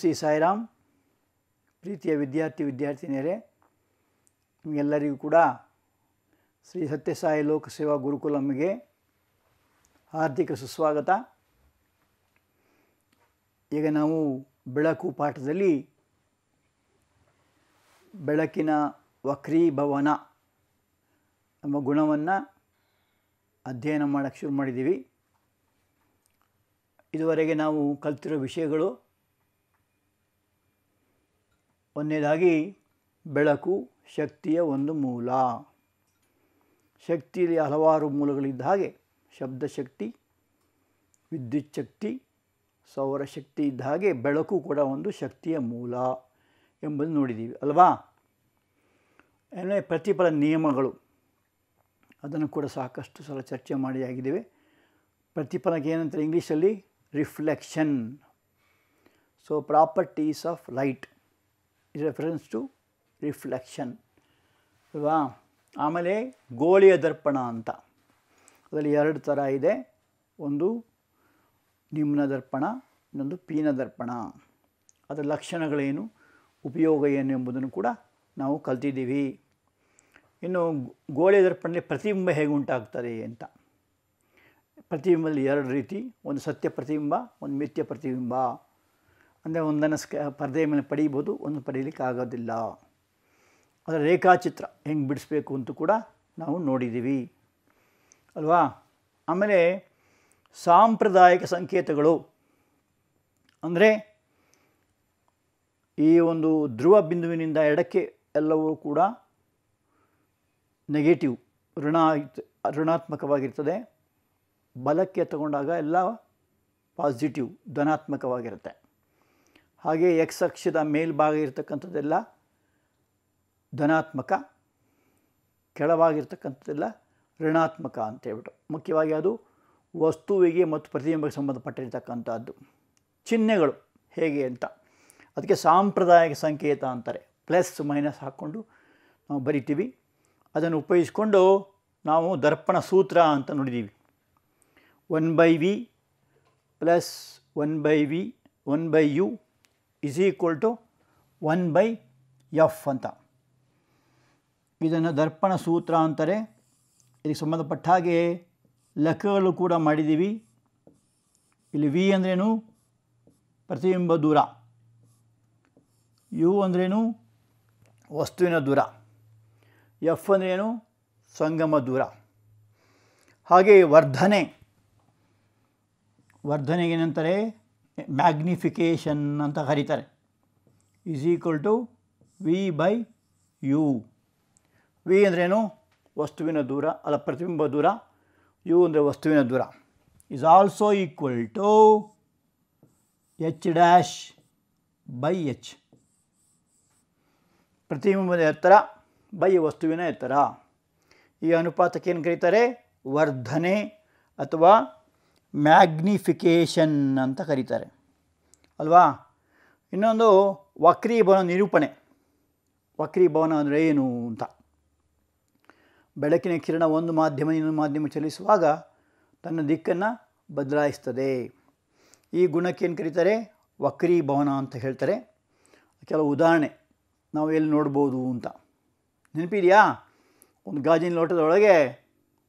ಶ್ರೀ ಸಾಯಿರಾಮ್ ಪ್ರೀತಿಯ ವಿದ್ಯಾರ್ಥಿ ವಿದ್ಯಾರ್ಥಿನಿಯರೇ ನಿಮಗೆಲ್ಲರಿಗೂ ಕೂಡ ಶ್ರೀ ಸತ್ಯಸಾಯಿ ಲೋಕಸೇವಾ ಗುರುಕುಲಮ್ಗೆ ಹಾರ್ದಿಕ ಸುಸ್ವಾಗತ ಈಗ ನಾವು ಬೆಳಕು ಪಾಠದಲ್ಲಿ ಬೆಳಕಿನ ವಕ್ರೀಭವನ ನಮ್ಮ ಗುಣವನ್ನು ಅಧ್ಯಯನ ಮಾಡೋಕ್ಕೆ ಶುರು ಮಾಡಿದ್ದೀವಿ ಇದುವರೆಗೆ ನಾವು ಕಲ್ತಿರೋ ವಿಷಯಗಳು ಒಂದನೇದಾಗಿ ಬೆಳಕು ಶಕ್ತಿಯ ಒಂದು ಮೂಲ ಶಕ್ತಿಯಲ್ಲಿ ಹಲವಾರು ಮೂಲಗಳಿದ್ದ ಹಾಗೆ ಶಬ್ದಶಕ್ತಿ ವಿದ್ಯುಚ್ಛಕ್ತಿ ಶಕ್ತಿ ಸೌರಶಕ್ತಿ ಇದ್ದ ಹಾಗೆ ಬೆಳಕು ಕೂಡ ಒಂದು ಶಕ್ತಿಯ ಮೂಲ ಎಂಬುದು ನೋಡಿದ್ದೀವಿ ಅಲ್ವಾ ಏನೇ ಪ್ರತಿಫಲ ನಿಯಮಗಳು ಅದನ್ನು ಕೂಡ ಸಾಕಷ್ಟು ಸಲ ಚರ್ಚೆ ಆಗಿದ್ದೇವೆ ಪ್ರತಿಫಲಕ್ಕೆ ಏನಂತಾರೆ ಇಂಗ್ಲೀಷಲ್ಲಿ reflection so properties of light is reference to reflection ಅಲ್ವಾ ಆಮೇಲೆ ಗೋಳಿಯ ದರ್ಪಣ ಅಂತ ಅದರಲ್ಲಿ ಎರಡು ಥರ ಇದೆ ಒಂದು ನಿಮ್ಮನ ದರ್ಪಣ ಇನ್ನೊಂದು ಪೀನ ದರ್ಪಣ ಅದರ ಲಕ್ಷಣಗಳೇನು ಉಪಯೋಗ ಏನು ಎಂಬುದನ್ನು ಕೂಡ ನಾವು ಕಲ್ತಿದ್ದೀವಿ ಇನ್ನು ಗೋಳಿಯ ದರ್ಪಣದಲ್ಲಿ ಪ್ರತಿಬಿಂಬ ಹೇಗೆ ಉಂಟಾಗ್ತದೆ ಅಂತ ಪ್ರತಿಬಿಂಬದಲ್ಲಿ ಎರಡು ರೀತಿ ಒಂದು ಸತ್ಯ ಪ್ರತಿಬಿಂಬ ಒಂದು ಮಿಥ್ಯ ಪ್ರತಿಬಿಂಬ ಅಂದರೆ ಒಂದನ್ನು ಸ್ಕ ಪರದೆಯ ಮೇಲೆ ಪಡೀಬೋದು ಒಂದು ಪಡೀಲಿಕ್ಕೆ ಆಗೋದಿಲ್ಲ ಅದರ ರೇಖಾಚಿತ್ರ ಹೆಂಗೆ ಬಿಡಿಸ್ಬೇಕು ಅಂತೂ ಕೂಡ ನಾವು ನೋಡಿದ್ದೀವಿ ಅಲ್ವಾ ಆಮೇಲೆ ಸಾಂಪ್ರದಾಯಿಕ ಸಂಕೇತಗಳು ಅಂದರೆ ಈ ಒಂದು ಧ್ರುವ ಬಿಂದುವಿನಿಂದ ಎಡಕ್ಕೆ ಎಲ್ಲವೂ ಕೂಡ ನೆಗೆಟಿವ್ ಋಣ ಋಣಾತ್ಮಕವಾಗಿರ್ತದೆ ಬಲಕ್ಕೆ ತಗೊಂಡಾಗ ಎಲ್ಲ ಪಾಸಿಟಿವ್ ಧನಾತ್ಮಕವಾಗಿರುತ್ತೆ ಹಾಗೆ ಎಕ್ಸ್ ಅಕ್ಷದ ಮೇಲ್ಭಾಗ ಇರತಕ್ಕಂಥದ್ದೆಲ್ಲ ಧನಾತ್ಮಕ ಕೆಳವಾಗಿರ್ತಕ್ಕಂಥದ್ದೆಲ್ಲ ಋಣಾತ್ಮಕ ಅಂತ ಹೇಳ್ಬಿಟ್ಟು ಮುಖ್ಯವಾಗಿ ಅದು ವಸ್ತುವಿಗೆ ಮತ್ತು ಪ್ರತಿಬಿಂಬಕ್ಕೆ ಸಂಬಂಧಪಟ್ಟಿರ್ತಕ್ಕಂಥದ್ದು ಚಿಹ್ನೆಗಳು ಹೇಗೆ ಅಂತ ಅದಕ್ಕೆ ಸಾಂಪ್ರದಾಯಿಕ ಸಂಕೇತ ಅಂತಾರೆ ಪ್ಲಸ್ ಮೈನಸ್ ಹಾಕ್ಕೊಂಡು ನಾವು ಬರಿತೀವಿ ಅದನ್ನು ಉಪಯೋಗಿಸ್ಕೊಂಡು ನಾವು ದರ್ಪಣ ಸೂತ್ರ ಅಂತ ನೋಡಿದ್ದೀವಿ one by v plus one by v one by u is equal to one by f ಅಂತ ಇದನ್ನು ದರ್ಪಣ ಸೂತ್ರ ಅಂತಾರೆ ಇದಕ್ಕೆ ಸಂಬಂಧಪಟ್ಟ ಹಾಗೆ ಲೆಕ್ಕಗಳು ಕೂಡ ಮಾಡಿದ್ದೀವಿ ಇಲ್ಲಿ ವಿ ಅಂದ್ರೇನು ಪ್ರತಿಬಿಂಬ ದೂರ ಯು ಅಂದ್ರೇನು ವಸ್ತುವಿನ ದೂರ ಎಫ್ ಅಂದ್ರೇನು ಸಂಗಮ ದೂರ ಹಾಗೆ ವರ್ಧನೆ ವರ್ಧನೆಗೆ ಏನಂತಾರೆ ಮ್ಯಾಗ್ನಿಫಿಕೇಷನ್ ಅಂತ ಕರೀತಾರೆ is equal to v by u v ಅಂದ್ರೇನು ವಸ್ತುವಿನ ದೂರ ಅಲ್ಲ ಪ್ರತಿಬಿಂಬ ದೂರ ಯು ಅಂದರೆ ವಸ್ತುವಿನ ದೂರ is also equal to h dash by h ಪ್ರತಿಬಿಂಬದ ಎತ್ತರ ಬೈ ವಸ್ತುವಿನ ಎತ್ತರ ಈ ಅನುಪಾತಕ್ಕೆ ಏನು ಕರೀತಾರೆ ವರ್ಧನೆ ಅಥವಾ ಮ್ಯಾಗ್ನಿಫಿಕೇಷನ್ ಅಂತ ಕರೀತಾರೆ ಅಲ್ವಾ ಇನ್ನೊಂದು ವಕ್ರೀಭವನ ನಿರೂಪಣೆ ವಕ್ರೀಭವನ ಅಂದರೆ ಏನು ಅಂತ ಬೆಳಕಿನ ಕಿರಣ ಒಂದು ಮಾಧ್ಯಮ ಇನ್ನೊಂದು ಮಾಧ್ಯಮ ಚಲಿಸುವಾಗ ತನ್ನ ದಿಕ್ಕನ್ನು ಬದಲಾಯಿಸ್ತದೆ ಈ ಗುಣಕ್ಕೆ ಏನು ಕರೀತಾರೆ ವಕ್ರೀಭವನ ಅಂತ ಹೇಳ್ತಾರೆ ಕೆಲವು ಉದಾಹರಣೆ ನಾವು ಎಲ್ಲಿ ನೋಡ್ಬೋದು ಅಂತ ನೆನಪಿದೆಯಾ ಒಂದು ಗಾಜಿನ ಲೋಟದೊಳಗೆ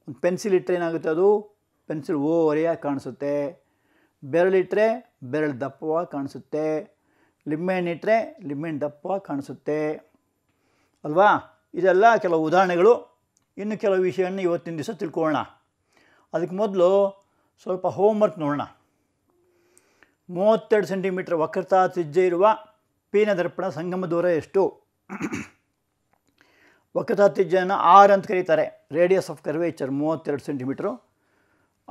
ಒಂದು ಪೆನ್ಸಿಲ್ ಇಟ್ಟರೆ ಏನಾಗುತ್ತೆ ಅದು ಪೆನ್ಸಿಲ್ ಓ ಒರೆಯಾಗಿ ಕಾಣಿಸುತ್ತೆ ಬೆರಳಿಟ್ಟರೆ ಬೆರಳು ದಪ್ಪವಾಗಿ ಕಾಣಿಸುತ್ತೆ ಲಿಂಬೆಹಣ್ಣಿಟ್ಟರೆ ಲಿಂಬೆಹಣ್ಣು ದಪ್ಪವಾಗಿ ಕಾಣಿಸುತ್ತೆ ಅಲ್ವಾ ಇದೆಲ್ಲ ಕೆಲವು ಉದಾಹರಣೆಗಳು ಇನ್ನು ಕೆಲವು ವಿಷಯವನ್ನು ಇವತ್ತಿನ ದಿವಸ ತಿಳ್ಕೊಳ್ಳೋಣ ಅದಕ್ಕೆ ಮೊದಲು ಸ್ವಲ್ಪ ಹೋಮ್ವರ್ಕ್ ನೋಡೋಣ ಮೂವತ್ತೆರಡು ಸೆಂಟಿಮೀಟ್ರ್ ವಕ್ರತಾ ತ್ರಿಜ್ಜ ಇರುವ ಪೀನ ದರ್ಪಣ ಸಂಗಮ ದೂರ ಎಷ್ಟು ವಕ್ರತಾ ತ್ರಿಜ್ಜೆಯನ್ನು ಆರ್ ಅಂತ ಕರೀತಾರೆ ರೇಡಿಯಸ್ ಆಫ್ ಕರ್ವೇಚರ್ ಮೂವತ್ತೆರಡು ಸೆಂಟಿಮೀಟ್ರು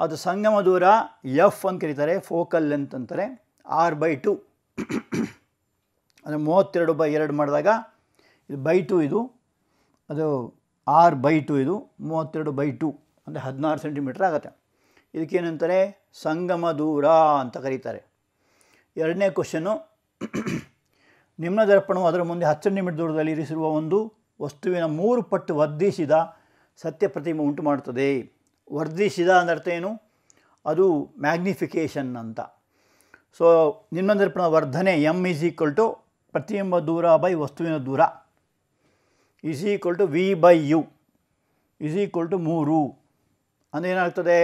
ಅದು ಸಂಗಮ ದೂರ ಎಫ್ ಅಂತ ಕರೀತಾರೆ ಫೋಕಲ್ ಲೆಂತ್ ಅಂತಾರೆ ಆರ್ ಬೈ ಟು ಅಂದರೆ ಮೂವತ್ತೆರಡು ಬೈ ಎರಡು ಮಾಡಿದಾಗ ಇದು ಬೈ ಟು ಇದು ಅದು ಆರ್ ಬೈ ಟು ಇದು ಮೂವತ್ತೆರಡು ಬೈ ಟು ಅಂದರೆ ಹದಿನಾರು ಸೆಂಟಿಮೀಟ್ರ್ ಆಗುತ್ತೆ ಇದಕ್ಕೇನಂತಾರೆ ಸಂಗಮ ದೂರ ಅಂತ ಕರೀತಾರೆ ಎರಡನೇ ಕ್ವಶನು ನಿಮ್ನ ದರ್ಪಣವು ಅದರ ಮುಂದೆ ಹತ್ತು ಸೆಂಟಿಮೀಟರ್ ದೂರದಲ್ಲಿ ಇರಿಸಿರುವ ಒಂದು ವಸ್ತುವಿನ ಮೂರು ಪಟ್ಟು ವರ್ಧಿಸಿದ ಸತ್ಯ ಪ್ರತಿಮೆ ಉಂಟು ಮಾಡುತ್ತದೆ ವರ್ಧಿಸಿದ ಅಂದರ್ಥ ಏನು ಅದು ಮ್ಯಾಗ್ನಿಫಿಕೇಷನ್ ಅಂತ ಸೊ ನಿನ್ನೊಂದಿರ್ಪಣ ವರ್ಧನೆ ಎಮ್ ಈಸ್ ಈಕ್ವಲ್ ಟು ಪ್ರತಿಯೊಂಬ ದೂರ ಬೈ ವಸ್ತುವಿನ ದೂರ is equal to v by u is equal to ಮೂರು ಅಂದರೆ ಏನಾಗ್ತದೆ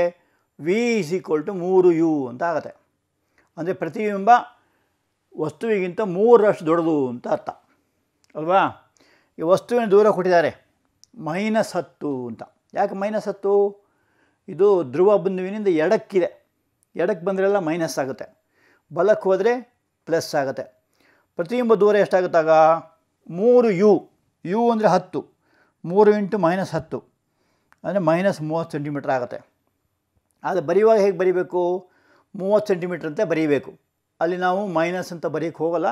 ವಿ ಈಸ್ ಈಕ್ವಲ್ ಟು ಮೂರು ಯು ಅಂತ ಆಗುತ್ತೆ ಅಂದರೆ ಪ್ರತಿಬಿಂಬ ವಸ್ತುವಿಗಿಂತ ಮೂರರಷ್ಟು ದೊಡ್ಡದು ಅಂತ ಅರ್ಥ ಅಲ್ವಾ ಈ ವಸ್ತುವಿನ ದೂರ ಕೊಟ್ಟಿದ್ದಾರೆ ಮೈನಸ್ ಹತ್ತು ಅಂತ ಯಾಕೆ ಮೈನಸ್ ಹತ್ತು ಇದು ಧ್ರುವ ಬಿಂದುವಿನಿಂದ ಎಡಕ್ಕಿದೆ ಎಡಕ್ಕೆ ಬಂದರೆಲ್ಲ ಮೈನಸ್ ಆಗುತ್ತೆ ಬಲಕ್ಕೆ ಹೋದರೆ ಪ್ಲಸ್ ಆಗುತ್ತೆ ಪ್ರತಿಬಿಂಬ ದೂರ ಎಷ್ಟಾಗುತ್ತಾಗ ಮೂರು ಯು ಯು ಅಂದರೆ ಹತ್ತು ಮೂರು ಇಂಟು ಮೈನಸ್ ಹತ್ತು ಅಂದರೆ ಮೈನಸ್ ಮೂವತ್ತು ಸೆಂಟಿಮೀಟ್ರ್ ಆಗುತ್ತೆ ಆದರೆ ಬರೆಯುವಾಗ ಹೇಗೆ ಬರೀಬೇಕು ಮೂವತ್ತು ಸೆಂಟಿಮೀಟ್ರ್ ಅಂತ ಬರೀಬೇಕು ಅಲ್ಲಿ ನಾವು ಮೈನಸ್ ಅಂತ ಬರೆಯೋಕ್ಕೆ ಹೋಗಲ್ಲ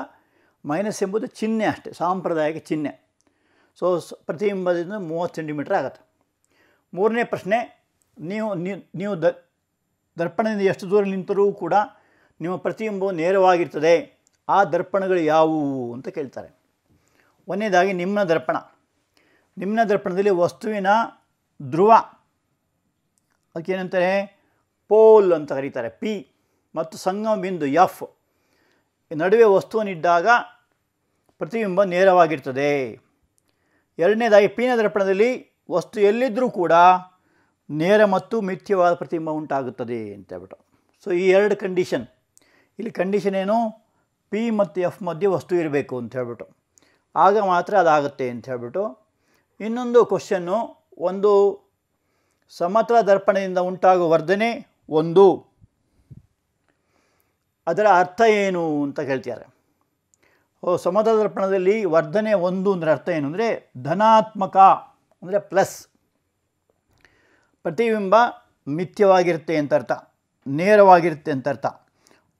ಮೈನಸ್ ಎಂಬುದು ಚಿಹ್ನೆ ಅಷ್ಟೇ ಸಾಂಪ್ರದಾಯಿಕ ಚಿಹ್ನೆ ಸೊ ಪ್ರತಿಬಿಂಬದಿಂದ ಮೂವತ್ತು ಸೆಂಟಿಮೀಟ್ರ್ ಆಗುತ್ತೆ ಮೂರನೇ ಪ್ರಶ್ನೆ ನೀವು ನೀವು ದ ದರ್ಪಣದಿಂದ ಎಷ್ಟು ದೂರ ನಿಂತರೂ ಕೂಡ ನಿಮ್ಮ ಪ್ರತಿಬಿಂಬವು ನೇರವಾಗಿರ್ತದೆ ಆ ದರ್ಪಣಗಳು ಯಾವುವು ಅಂತ ಕೇಳ್ತಾರೆ ಒಂದನೇದಾಗಿ ನಿಮ್ಮ ದರ್ಪಣ ನಿಮ್ಮ ದರ್ಪಣದಲ್ಲಿ ವಸ್ತುವಿನ ಧ್ರುವ ಅದಕ್ಕೇನಂತಾರೆ ಪೋಲ್ ಅಂತ ಕರೀತಾರೆ ಪಿ ಮತ್ತು ಸಂಗಮ ಬಿಂದು ಎಫ್ ನಡುವೆ ವಸ್ತುವನ್ನಿದ್ದಾಗ ಪ್ರತಿಬಿಂಬ ನೇರವಾಗಿರ್ತದೆ ಎರಡನೇದಾಗಿ ಪಿನ ದರ್ಪಣದಲ್ಲಿ ವಸ್ತು ಎಲ್ಲಿದ್ದರೂ ಕೂಡ ನೇರ ಮತ್ತು ಮಿಥ್ಯವಾದ ಪ್ರತಿಂಬ ಉಂಟಾಗುತ್ತದೆ ಅಂತ ಸೊ ಈ ಎರಡು ಕಂಡೀಷನ್ ಇಲ್ಲಿ ಕಂಡೀಷನ್ ಏನು ಪಿ ಮತ್ತು ಎಫ್ ಮಧ್ಯೆ ವಸ್ತು ಇರಬೇಕು ಅಂತ ಹೇಳ್ಬಿಟ್ಟು ಆಗ ಮಾತ್ರ ಅದಾಗುತ್ತೆ ಅಂತ ಹೇಳ್ಬಿಟ್ಟು ಇನ್ನೊಂದು ಕ್ವಶನ್ನು ಒಂದು ಸಮತಲ ದರ್ಪಣದಿಂದ ಉಂಟಾಗುವ ವರ್ಧನೆ ಒಂದು ಅದರ ಅರ್ಥ ಏನು ಅಂತ ಕೇಳ್ತಿದ್ದಾರೆ ಓ ಸಮತಲ ದರ್ಪಣದಲ್ಲಿ ವರ್ಧನೆ ಒಂದು ಅಂದರೆ ಅರ್ಥ ಏನು ಅಂದರೆ ಧನಾತ್ಮಕ ಅಂದರೆ ಪ್ಲಸ್ ಪ್ರತಿಬಿಂಬ ಮಿಥ್ಯವಾಗಿರುತ್ತೆ ಅಂತ ಅರ್ಥ ನೇರವಾಗಿರುತ್ತೆ ಅಂತ ಅರ್ಥ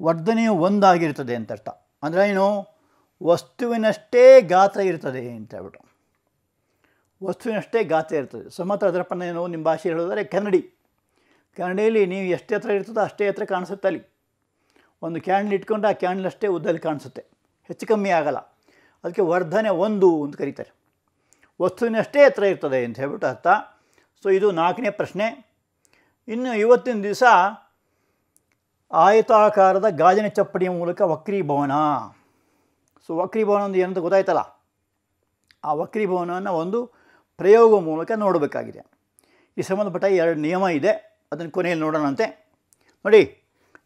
ವರ್ಧನೆಯು ಒಂದಾಗಿರ್ತದೆ ಅಂತ ಅರ್ಥ ಅಂದರೆ ಏನು ವಸ್ತುವಿನಷ್ಟೇ ಗಾತ್ರ ಇರ್ತದೆ ಅಂತ ಹೇಳ್ಬಿಟ್ಟು ವಸ್ತುವಿನಷ್ಟೇ ಗಾತ್ರ ಇರ್ತದೆ ಸಮತ್ರ ದರ್ಪಣ ಏನು ನಿಮ್ಮ ಭಾಷೆ ಹೇಳೋದಾದರೆ ಕನ್ನಡಿ ಕನ್ನಡಿಯಲ್ಲಿ ನೀವು ಎಷ್ಟು ಹತ್ರ ಇರ್ತದೋ ಅಷ್ಟೇ ಹತ್ರ ಕಾಣಿಸುತ್ತೆ ಅಲ್ಲಿ ಒಂದು ಕ್ಯಾಂಡಲ್ ಇಟ್ಕೊಂಡು ಆ ಕ್ಯಾಂಡ್ಲ್ ಅಷ್ಟೇ ಉದ್ದಲ್ಲಿ ಕಾಣಿಸುತ್ತೆ ಹೆಚ್ಚು ಕಮ್ಮಿ ಆಗಲ್ಲ ಅದಕ್ಕೆ ವರ್ಧನೆ ಒಂದು ಅಂತ ಕರೀತಾರೆ ವಸ್ತುವಿನಷ್ಟೇ ಹತ್ರ ಇರ್ತದೆ ಅಂತ ಹೇಳ್ಬಿಟ್ಟು ಅರ್ಥ ಸೊ ಇದು ನಾಲ್ಕನೇ ಪ್ರಶ್ನೆ ಇನ್ನು ಇವತ್ತಿನ ದಿವಸ ಆಯತಾಕಾರದ ಗಾಜಿನ ಚಪ್ಪಡಿಯ ಮೂಲಕ ವಕ್ರೀಭವನ ಸೊ ವಕ್ರೀಭವನ ಒಂದು ಏನಂತ ಗೊತ್ತಾಯ್ತಲ್ಲ ಆ ವಕ್ರೀಭವನವನ್ನು ಒಂದು ಪ್ರಯೋಗ ಮೂಲಕ ನೋಡಬೇಕಾಗಿದೆ ಈ ಸಂಬಂಧಪಟ್ಟ ಎರಡು ನಿಯಮ ಇದೆ ಅದನ್ನು ಕೊನೆಯಲ್ಲಿ ನೋಡೋಣಂತೆ ನೋಡಿ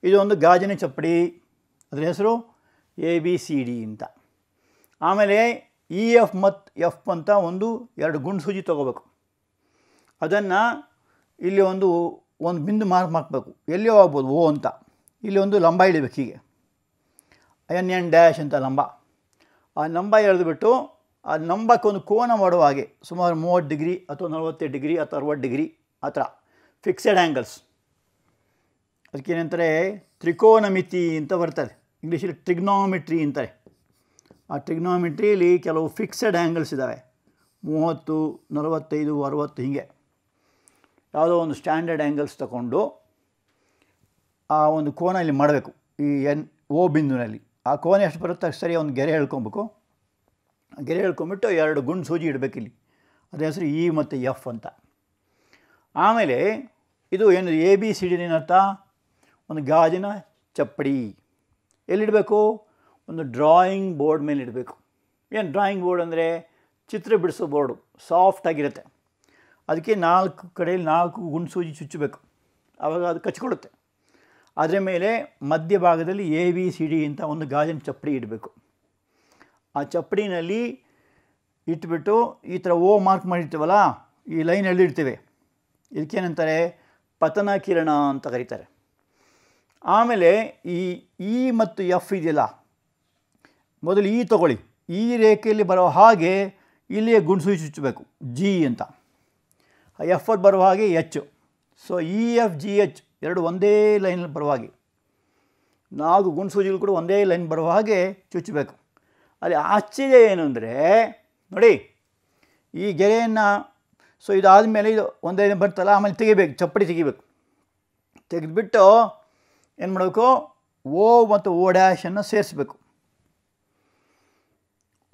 ಇದು ಒಂದು ಗಾಜಿನ ಚಪ್ಪಡಿ ಅದರ ಹೆಸರು ಎ ಬಿ ಸಿ ಡಿ ಅಂತ ಆಮೇಲೆ ಇ ಎಫ್ ಮತ್ತು ಎಫ್ ಅಂತ ಒಂದು ಎರಡು ಗುಂಡು ಸೂಜಿ ತೊಗೋಬೇಕು ಅದನ್ನು ಇಲ್ಲಿ ಒಂದು ಒಂದು ಬಿಂದು ಮಾರ್ಕ್ ಹಾಕಬೇಕು ಎಲ್ಲಿಯೋ ಆಗ್ಬೋದು ಓ ಅಂತ ಇಲ್ಲಿ ಒಂದು ಲಂಬ ಇಳಿಬೇಕು ಹೀಗೆ ಎನ್ ಎನ್ ಡ್ಯಾಶ್ ಅಂತ ಲಂಬ ಆ ಲಂಬ ಎಳೆದುಬಿಟ್ಟು ಆ ಲಂಬಕ್ಕೆ ಒಂದು ಕೋನ ಮಾಡುವ ಹಾಗೆ ಸುಮಾರು ಮೂವತ್ತು ಡಿಗ್ರಿ ಅಥವಾ ನಲವತ್ತೈದು ಡಿಗ್ರಿ ಅಥವಾ ಅರವತ್ತು ಡಿಗ್ರಿ ಆ ಥರ ಫಿಕ್ಸೆಡ್ ಆ್ಯಂಗಲ್ಸ್ ಅದಕ್ಕೇನಂತಾರೆ ತ್ರಿಕೋನಮಿತಿ ಅಂತ ಬರ್ತದೆ ಇಂಗ್ಲೀಷಲ್ಲಿ ಟ್ರಿಗ್ನಾಮಿಟ್ರಿ ಅಂತಾರೆ ಆ ಟ್ರಿಗ್ನಾಮಿಟ್ರಿಯಲ್ಲಿ ಕೆಲವು ಫಿಕ್ಸೆಡ್ ಆ್ಯಂಗಲ್ಸ್ ಇದ್ದಾವೆ ಮೂವತ್ತು ನಲವತ್ತೈದು ಅರವತ್ತು ಹೀಗೆ ಯಾವುದೋ ಒಂದು ಸ್ಟ್ಯಾಂಡರ್ಡ್ ಆ್ಯಂಗಲ್ಸ್ ತಗೊಂಡು ಆ ಒಂದು ಕೋನ ಇಲ್ಲಿ ಮಾಡಬೇಕು ಈ ಎನ್ ಓ ಬಿಂದುನಲ್ಲಿ ಆ ಕೋನ ಎಷ್ಟು ಬರುತ್ತೆ ಸರಿ ಒಂದು ಗೆರೆ ಹೇಳ್ಕೊಬೇಕು ಗೆರೆ ಹೇಳ್ಕೊಂಬಿಟ್ಟು ಎರಡು ಗುಂಡು ಸೂಜಿ ಇಲ್ಲಿ ಅದ್ರ ಹೆಸರು ಇ ಮತ್ತು ಎಫ್ ಅಂತ ಆಮೇಲೆ ಇದು ಏನು ಎ ಬಿ ಸಿ ಡಿನ ಒಂದು ಗಾಜಿನ ಚಪ್ಪಡಿ ಎಲ್ಲಿಡಬೇಕು ಒಂದು ಡ್ರಾಯಿಂಗ್ ಬೋರ್ಡ್ ಮೇಲೆ ಇಡಬೇಕು ಏನು ಡ್ರಾಯಿಂಗ್ ಬೋರ್ಡ್ ಅಂದರೆ ಚಿತ್ರ ಬಿಡಿಸೋ ಬೋರ್ಡು ಸಾಫ್ಟಾಗಿರುತ್ತೆ ಅದಕ್ಕೆ ನಾಲ್ಕು ಕಡೆಯಲ್ಲಿ ನಾಲ್ಕು ಗುಣಸೂಜಿ ಚುಚ್ಚಬೇಕು ಆವಾಗ ಅದು ಕಚ್ಕೊಳ್ಳುತ್ತೆ ಅದರ ಮೇಲೆ ಮಧ್ಯಭಾಗದಲ್ಲಿ ಎ ವಿ ಸಿ ಡಿ ಅಂತ ಒಂದು ಗಾಜಿನ ಚಪ್ಪಡಿ ಇಡಬೇಕು ಆ ಚಪ್ಪಡಿನಲ್ಲಿ ಇಟ್ಬಿಟ್ಟು ಈ ಥರ ಓ ಮಾರ್ಕ್ ಮಾಡಿರ್ತೀವಲ್ಲ ಈ ಲೈನ್ ಎಳೆದಿಡ್ತೀವಿ ಇದಕ್ಕೇನಂತಾರೆ ಪತನ ಕಿರಣ ಅಂತ ಕರೀತಾರೆ ಆಮೇಲೆ ಈ ಇ ಮತ್ತು ಎಫ್ ಇದೆಯಲ್ಲ ಮೊದಲು ಇ ತೊಗೊಳ್ಳಿ ಈ ರೇಖೆಯಲ್ಲಿ ಬರೋ ಹಾಗೆ ಇಲ್ಲಿಯೇ ಗುಂಡ್ಸೂಜಿ ಚುಚ್ಚಬೇಕು ಜಿ ಅಂತ ಎಫರ್ಟ್ ಬರುವ ಹಾಗೆ h so e f g h ಎರಡು ಒಂದೇ ಲೈನಲ್ಲಿ ಬರುವ ಹಾಗೆ ನಾಲ್ಕು ಗುಣಸೂಜಿಗಳು ಕೂಡ ಒಂದೇ ಲೈನ್ ಬರುವ ಹಾಗೆ ಚುಚ್ಚಬೇಕು ಅಲ್ಲಿ ಆಶ್ಚರ್ಯ ಏನು ಅಂದರೆ ನೋಡಿ ಈ ಗೆರೆಯನ್ನು ಸೊ ಇದಾದ ಮೇಲೆ ಇದು ಒಂದೇ ಬರ್ತಲ್ಲ ಆಮೇಲೆ ತೆಗಿಬೇಕು ಚಪ್ಪಡಿ ತೆಗಿಬೇಕು ತೆಗೆದುಬಿಟ್ಟು ಏನು ಮಾಡಬೇಕು ಓ ಮತ್ತು ಓ ಡ್ಯಾಶನ್ನು ಸೇರಿಸ್ಬೇಕು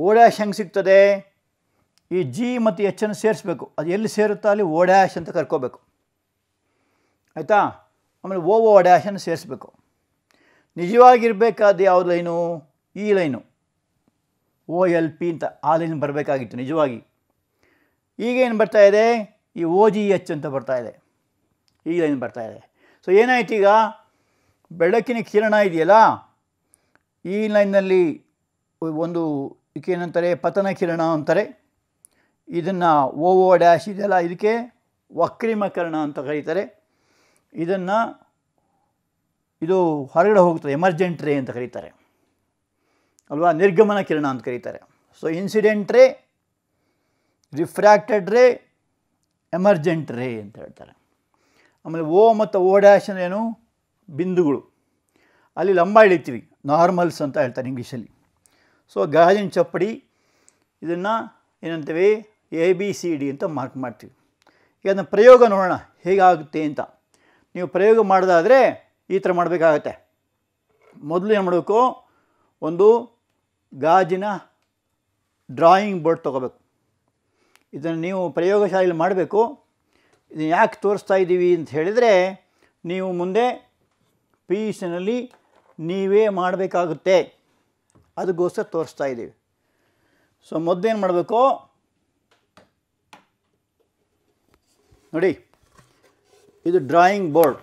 ಓ ಡ್ಯಾಶ್ ಹೆಂಗೆ ಸಿಗ್ತದೆ ಈ ಜಿ ಮತ್ತು ಎಚ್ಚನ್ನು ಸೇರಿಸ್ಬೇಕು ಅದು ಎಲ್ಲಿ ಸೇರುತ್ತಾ ಅಲ್ಲಿ ಓ ಡ್ಯಾಶ್ ಅಂತ ಕರ್ಕೋಬೇಕು ಆಯಿತಾ ಆಮೇಲೆ ಓ ಓ ಡ್ಯಾಶನ್ನು ಸೇರಿಸ್ಬೇಕು ನಿಜವಾಗಿರಬೇಕಾದ ಯಾವ ಲೈನು ಈ ಲೈನು ಓ ಎಲ್ ಪಿ ಅಂತ ಆ ಲೈನ್ ಬರಬೇಕಾಗಿತ್ತು ನಿಜವಾಗಿ ಈಗೇನು ಇದೆ ಈ ಓ ಜಿ ಎಚ್ ಅಂತ ಬರ್ತಾ ಇದೆ ಈ ಲೈನ್ ಬರ್ತಾ ಇದೆ ಸೊ ಏನಾಯ್ತು ಈಗ ಬೆಳಕಿನ ಕಿರಣ ಇದೆಯಲ್ಲ ಈ ಲೈನ್ನಲ್ಲಿ ಒಂದು ಏನಂತಾರೆ ಪತನ ಕಿರಣ ಅಂತಾರೆ ಇದನ್ನು ಓ ಓ ಡ್ಯಾಶ್ ಇದೆಲ್ಲ ಇದಕ್ಕೆ ವಕ್ರೀಮಕರಣ ಅಂತ ಕರೀತಾರೆ ಇದನ್ನು ಇದು ಹೊರಗಡೆ ಹೋಗ್ತದೆ ಎಮರ್ಜೆಂಟ್ ರೇ ಅಂತ ಕರೀತಾರೆ ಅಲ್ವಾ ನಿರ್ಗಮನ ಕಿರಣ ಅಂತ ಕರೀತಾರೆ ಸೊ ಇನ್ಸಿಡೆಂಟ್ ರೇ ರಿಫ್ರ್ಯಾಕ್ಟೆಡ್ ರೇ ಎಮರ್ಜೆಂಟ್ ರೇ ಅಂತ ಹೇಳ್ತಾರೆ ಆಮೇಲೆ ಓ ಮತ್ತು ಓ ಡ್ಯಾಶ್ ಏನು ಬಿಂದುಗಳು ಅಲ್ಲಿ ಲಂಬ ಇಳಿತೀವಿ ನಾರ್ಮಲ್ಸ್ ಅಂತ ಹೇಳ್ತಾರೆ ಇಂಗ್ಲೀಷಲ್ಲಿ ಸೊ ಗಾಜಿನ ಚಪ್ಪಡಿ ಇದನ್ನು ಏನಂತೀವಿ ಎ ಬಿ ಸಿ ಡಿ ಅಂತ ಮಾರ್ಕ್ ಮಾಡ್ತೀವಿ ಈಗ ಅದನ್ನು ಪ್ರಯೋಗ ನೋಡೋಣ ಹೇಗಾಗುತ್ತೆ ಅಂತ ನೀವು ಪ್ರಯೋಗ ಮಾಡೋದಾದರೆ ಈ ಥರ ಮಾಡಬೇಕಾಗತ್ತೆ ಮೊದಲು ಏನು ಮಾಡಬೇಕು ಒಂದು ಗಾಜಿನ ಡ್ರಾಯಿಂಗ್ ಬೋರ್ಡ್ ತೊಗೋಬೇಕು ಇದನ್ನು ನೀವು ಪ್ರಯೋಗಶಾಲೆಯಲ್ಲಿ ಮಾಡಬೇಕು ಇದನ್ನು ಯಾಕೆ ತೋರಿಸ್ತಾ ಇದ್ದೀವಿ ಅಂತ ಹೇಳಿದರೆ ನೀವು ಮುಂದೆ ಪಿ ಯು ಸಿನಲ್ಲಿ ನೀವೇ ಮಾಡಬೇಕಾಗುತ್ತೆ ಅದಕ್ಕೋಸ್ಕರ ತೋರಿಸ್ತಾ ಇದ್ದೀವಿ ಸೊ ಮೊದಲೇನು ಮಾಡಬೇಕು ನೋಡಿ ಇದು ಡ್ರಾಯಿಂಗ್ ಬೋರ್ಡ್